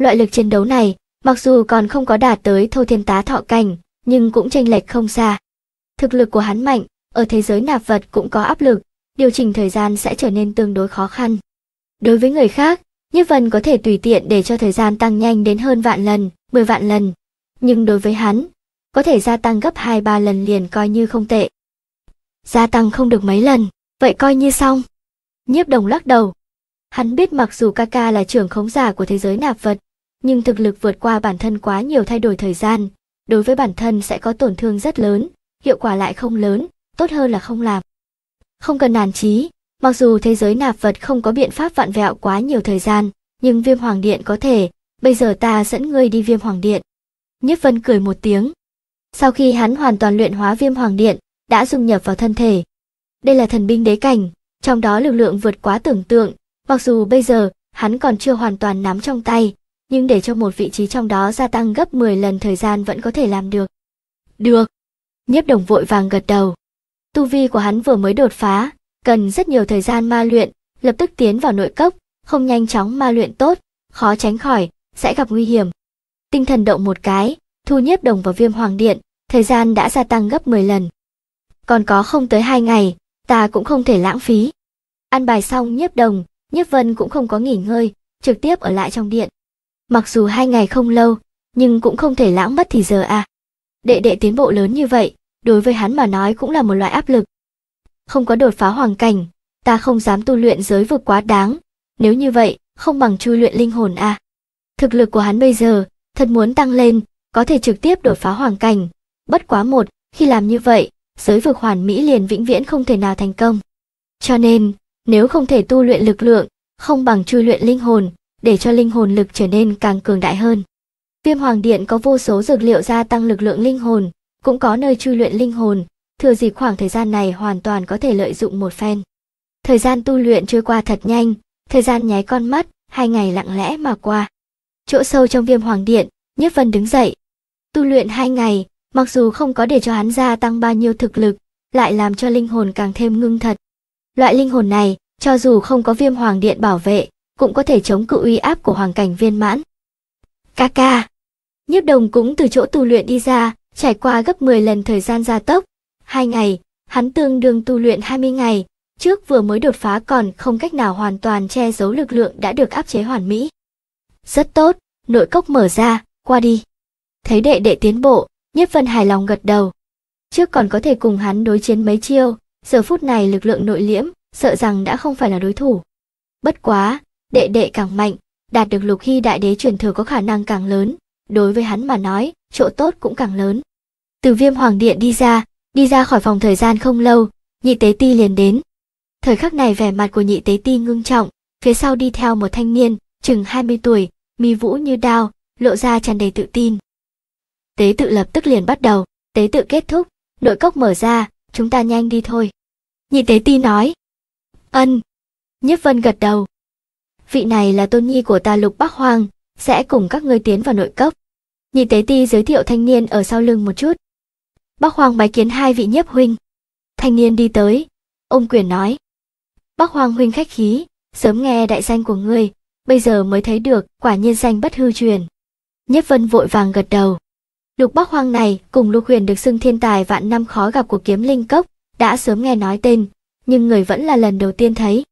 Loại lực chiến đấu này, mặc dù còn không có đạt tới thâu thiên tá thọ cảnh, nhưng cũng chênh lệch không xa. Thực lực của hắn mạnh, ở thế giới nạp vật cũng có áp lực, điều chỉnh thời gian sẽ trở nên tương đối khó khăn. Đối với người khác, Nhất Vân có thể tùy tiện để cho thời gian tăng nhanh đến hơn vạn lần, 10 vạn lần. Nhưng đối với hắn, có thể gia tăng gấp 2-3 lần liền coi như không tệ. Gia tăng không được mấy lần, vậy coi như xong. Nhiếp đồng lắc đầu. Hắn biết mặc dù Kaka là trưởng khống giả của thế giới nạp vật, nhưng thực lực vượt qua bản thân quá nhiều thay đổi thời gian, đối với bản thân sẽ có tổn thương rất lớn, hiệu quả lại không lớn, tốt hơn là không làm. Không cần nản trí, mặc dù thế giới nạp vật không có biện pháp vạn vẹo quá nhiều thời gian, nhưng viêm hoàng điện có thể, bây giờ ta dẫn ngươi đi viêm hoàng điện. Nhất Vân cười một tiếng. Sau khi hắn hoàn toàn luyện hóa viêm hoàng điện, đã dung nhập vào thân thể. Đây là thần binh đế cảnh, trong đó lực lượng vượt quá tưởng tượng, mặc dù bây giờ hắn còn chưa hoàn toàn nắm trong tay, nhưng để cho một vị trí trong đó gia tăng gấp 10 lần thời gian vẫn có thể làm được. Được. Nhiếp đồng vội vàng gật đầu. Tu vi của hắn vừa mới đột phá, cần rất nhiều thời gian ma luyện, lập tức tiến vào nội cốc, không nhanh chóng ma luyện tốt, khó tránh khỏi, sẽ gặp nguy hiểm. Tinh thần động một cái, thu nhiếp đồng vào viêm hoàng điện, thời gian đã gia tăng gấp 10 lần. Còn có không tới hai ngày, ta cũng không thể lãng phí. Ăn bài xong nhiếp đồng, nhiếp vân cũng không có nghỉ ngơi, trực tiếp ở lại trong điện. Mặc dù hai ngày không lâu, nhưng cũng không thể lãng mất thì giờ à. Đệ đệ tiến bộ lớn như vậy, đối với hắn mà nói cũng là một loại áp lực. Không có đột phá hoàng cảnh, ta không dám tu luyện giới vực quá đáng, nếu như vậy, không bằng chui luyện linh hồn à. Thực lực của hắn bây giờ, thật muốn tăng lên, có thể trực tiếp đột phá hoàng cảnh, bất quá một, khi làm như vậy, giới vực hoàn mỹ liền vĩnh viễn không thể nào thành công. Cho nên, nếu không thể tu luyện lực lượng, không bằng chui luyện linh hồn, để cho linh hồn lực trở nên càng cường đại hơn. Viêm Hoàng Điện có vô số dược liệu gia tăng lực lượng linh hồn, cũng có nơi chui luyện linh hồn, thừa dịp khoảng thời gian này hoàn toàn có thể lợi dụng một phen. Thời gian tu luyện trôi qua thật nhanh, thời gian nháy con mắt, hai ngày lặng lẽ mà qua. Chỗ sâu trong viêm hoàng điện, Nhất Vân đứng dậy. Tu luyện hai ngày, mặc dù không có để cho hắn gia tăng bao nhiêu thực lực, lại làm cho linh hồn càng thêm ngưng thật. Loại linh hồn này, cho dù không có viêm hoàng điện bảo vệ, cũng có thể chống cự uy áp của hoàng cảnh viên mãn. Ca ca! Nhiếp đồng cũng từ chỗ tu luyện đi ra, trải qua gấp 10 lần thời gian gia tốc. Hai ngày, hắn tương đương tu luyện 20 ngày, trước vừa mới đột phá còn không cách nào hoàn toàn che giấu lực lượng đã được áp chế hoàn mỹ. Rất tốt, nội cốc mở ra, qua đi. Thấy đệ đệ tiến bộ, Nhất Vân hài lòng gật đầu. Trước còn có thể cùng hắn đối chiến mấy chiêu, giờ phút này lực lượng nội liễm, sợ rằng đã không phải là đối thủ. Bất quá, đệ đệ càng mạnh, đạt được lục hy đại đế truyền thừa có khả năng càng lớn, đối với hắn mà nói, chỗ tốt cũng càng lớn từ viêm hoàng điện đi ra đi ra khỏi phòng thời gian không lâu nhị tế ti liền đến thời khắc này vẻ mặt của nhị tế ti ngưng trọng phía sau đi theo một thanh niên chừng 20 tuổi mi vũ như đao lộ ra tràn đầy tự tin tế tự lập tức liền bắt đầu tế tự kết thúc nội cốc mở ra chúng ta nhanh đi thôi nhị tế ti nói ân nhiếp vân gật đầu vị này là tôn nhi của ta lục bắc hoàng sẽ cùng các ngươi tiến vào nội cốc nhị tế ti giới thiệu thanh niên ở sau lưng một chút Bác Hoàng bái kiến hai vị nhiếp huynh. Thanh niên đi tới, ông quyền nói. Bác Hoàng huynh khách khí, sớm nghe đại danh của ngươi, bây giờ mới thấy được, quả nhiên danh bất hư truyền. Nhiếp vân vội vàng gật đầu. Lục Bắc Hoàng này cùng Lục Huyền được xưng thiên tài vạn năm khó gặp của kiếm linh cốc, đã sớm nghe nói tên, nhưng người vẫn là lần đầu tiên thấy.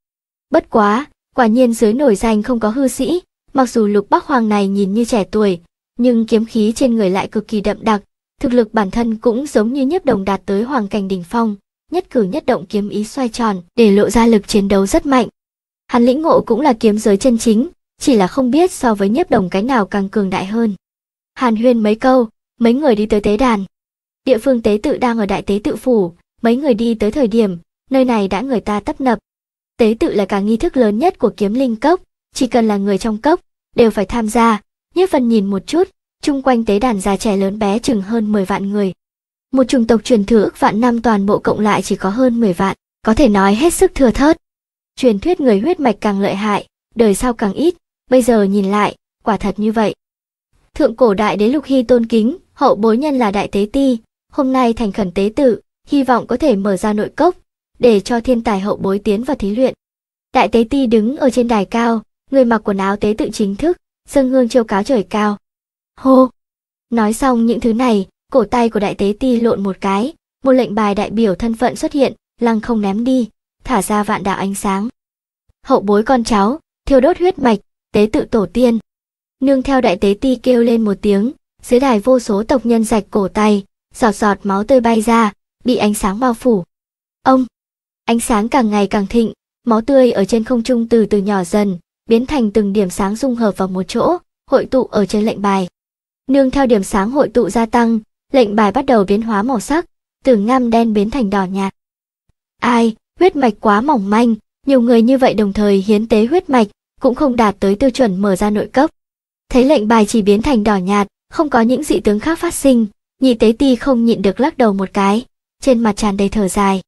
Bất quá, quả nhiên dưới nổi danh không có hư sĩ, mặc dù Lục Bắc Hoàng này nhìn như trẻ tuổi, nhưng kiếm khí trên người lại cực kỳ đậm đặc, Thực lực bản thân cũng giống như nhất đồng đạt tới hoàng cảnh đỉnh phong, nhất cử nhất động kiếm ý xoay tròn để lộ ra lực chiến đấu rất mạnh. Hắn lĩnh ngộ cũng là kiếm giới chân chính, chỉ là không biết so với nhất đồng cái nào càng cường đại hơn. Hàn huyên mấy câu, mấy người đi tới tế đàn. Địa phương tế tự đang ở đại tế tự phủ, mấy người đi tới thời điểm, nơi này đã người ta tấp nập. Tế tự là cả nghi thức lớn nhất của kiếm linh cốc, chỉ cần là người trong cốc, đều phải tham gia. nhất phần nhìn một chút, chung quanh tế đàn già trẻ lớn bé chừng hơn 10 vạn người. Một chủng tộc truyền thừa ước vạn năm toàn bộ cộng lại chỉ có hơn 10 vạn, có thể nói hết sức thừa thớt. Truyền thuyết người huyết mạch càng lợi hại, đời sau càng ít, bây giờ nhìn lại, quả thật như vậy. Thượng cổ đại đế lục hy tôn kính, hậu bối nhân là đại tế ti, hôm nay thành khẩn tế tự, hy vọng có thể mở ra nội cốc, để cho thiên tài hậu bối tiến vào thí luyện. Đại tế ti đứng ở trên đài cao, người mặc quần áo tế tự chính thức, dâng hương chiêu cáo trời cao, hô nói xong những thứ này cổ tay của đại tế ti lộn một cái một lệnh bài đại biểu thân phận xuất hiện lăng không ném đi thả ra vạn đạo ánh sáng hậu bối con cháu thiêu đốt huyết mạch tế tự tổ tiên nương theo đại tế ti kêu lên một tiếng dưới đài vô số tộc nhân rạch cổ tay giọt giọt máu tươi bay ra bị ánh sáng bao phủ ông ánh sáng càng ngày càng thịnh máu tươi ở trên không trung từ từ nhỏ dần biến thành từng điểm sáng dung hợp vào một chỗ hội tụ ở trên lệnh bài Nương theo điểm sáng hội tụ gia tăng, lệnh bài bắt đầu biến hóa màu sắc, từ ngăm đen biến thành đỏ nhạt. Ai, huyết mạch quá mỏng manh, nhiều người như vậy đồng thời hiến tế huyết mạch, cũng không đạt tới tiêu chuẩn mở ra nội cấp. Thấy lệnh bài chỉ biến thành đỏ nhạt, không có những dị tướng khác phát sinh, nhị tế ti không nhịn được lắc đầu một cái, trên mặt tràn đầy thở dài.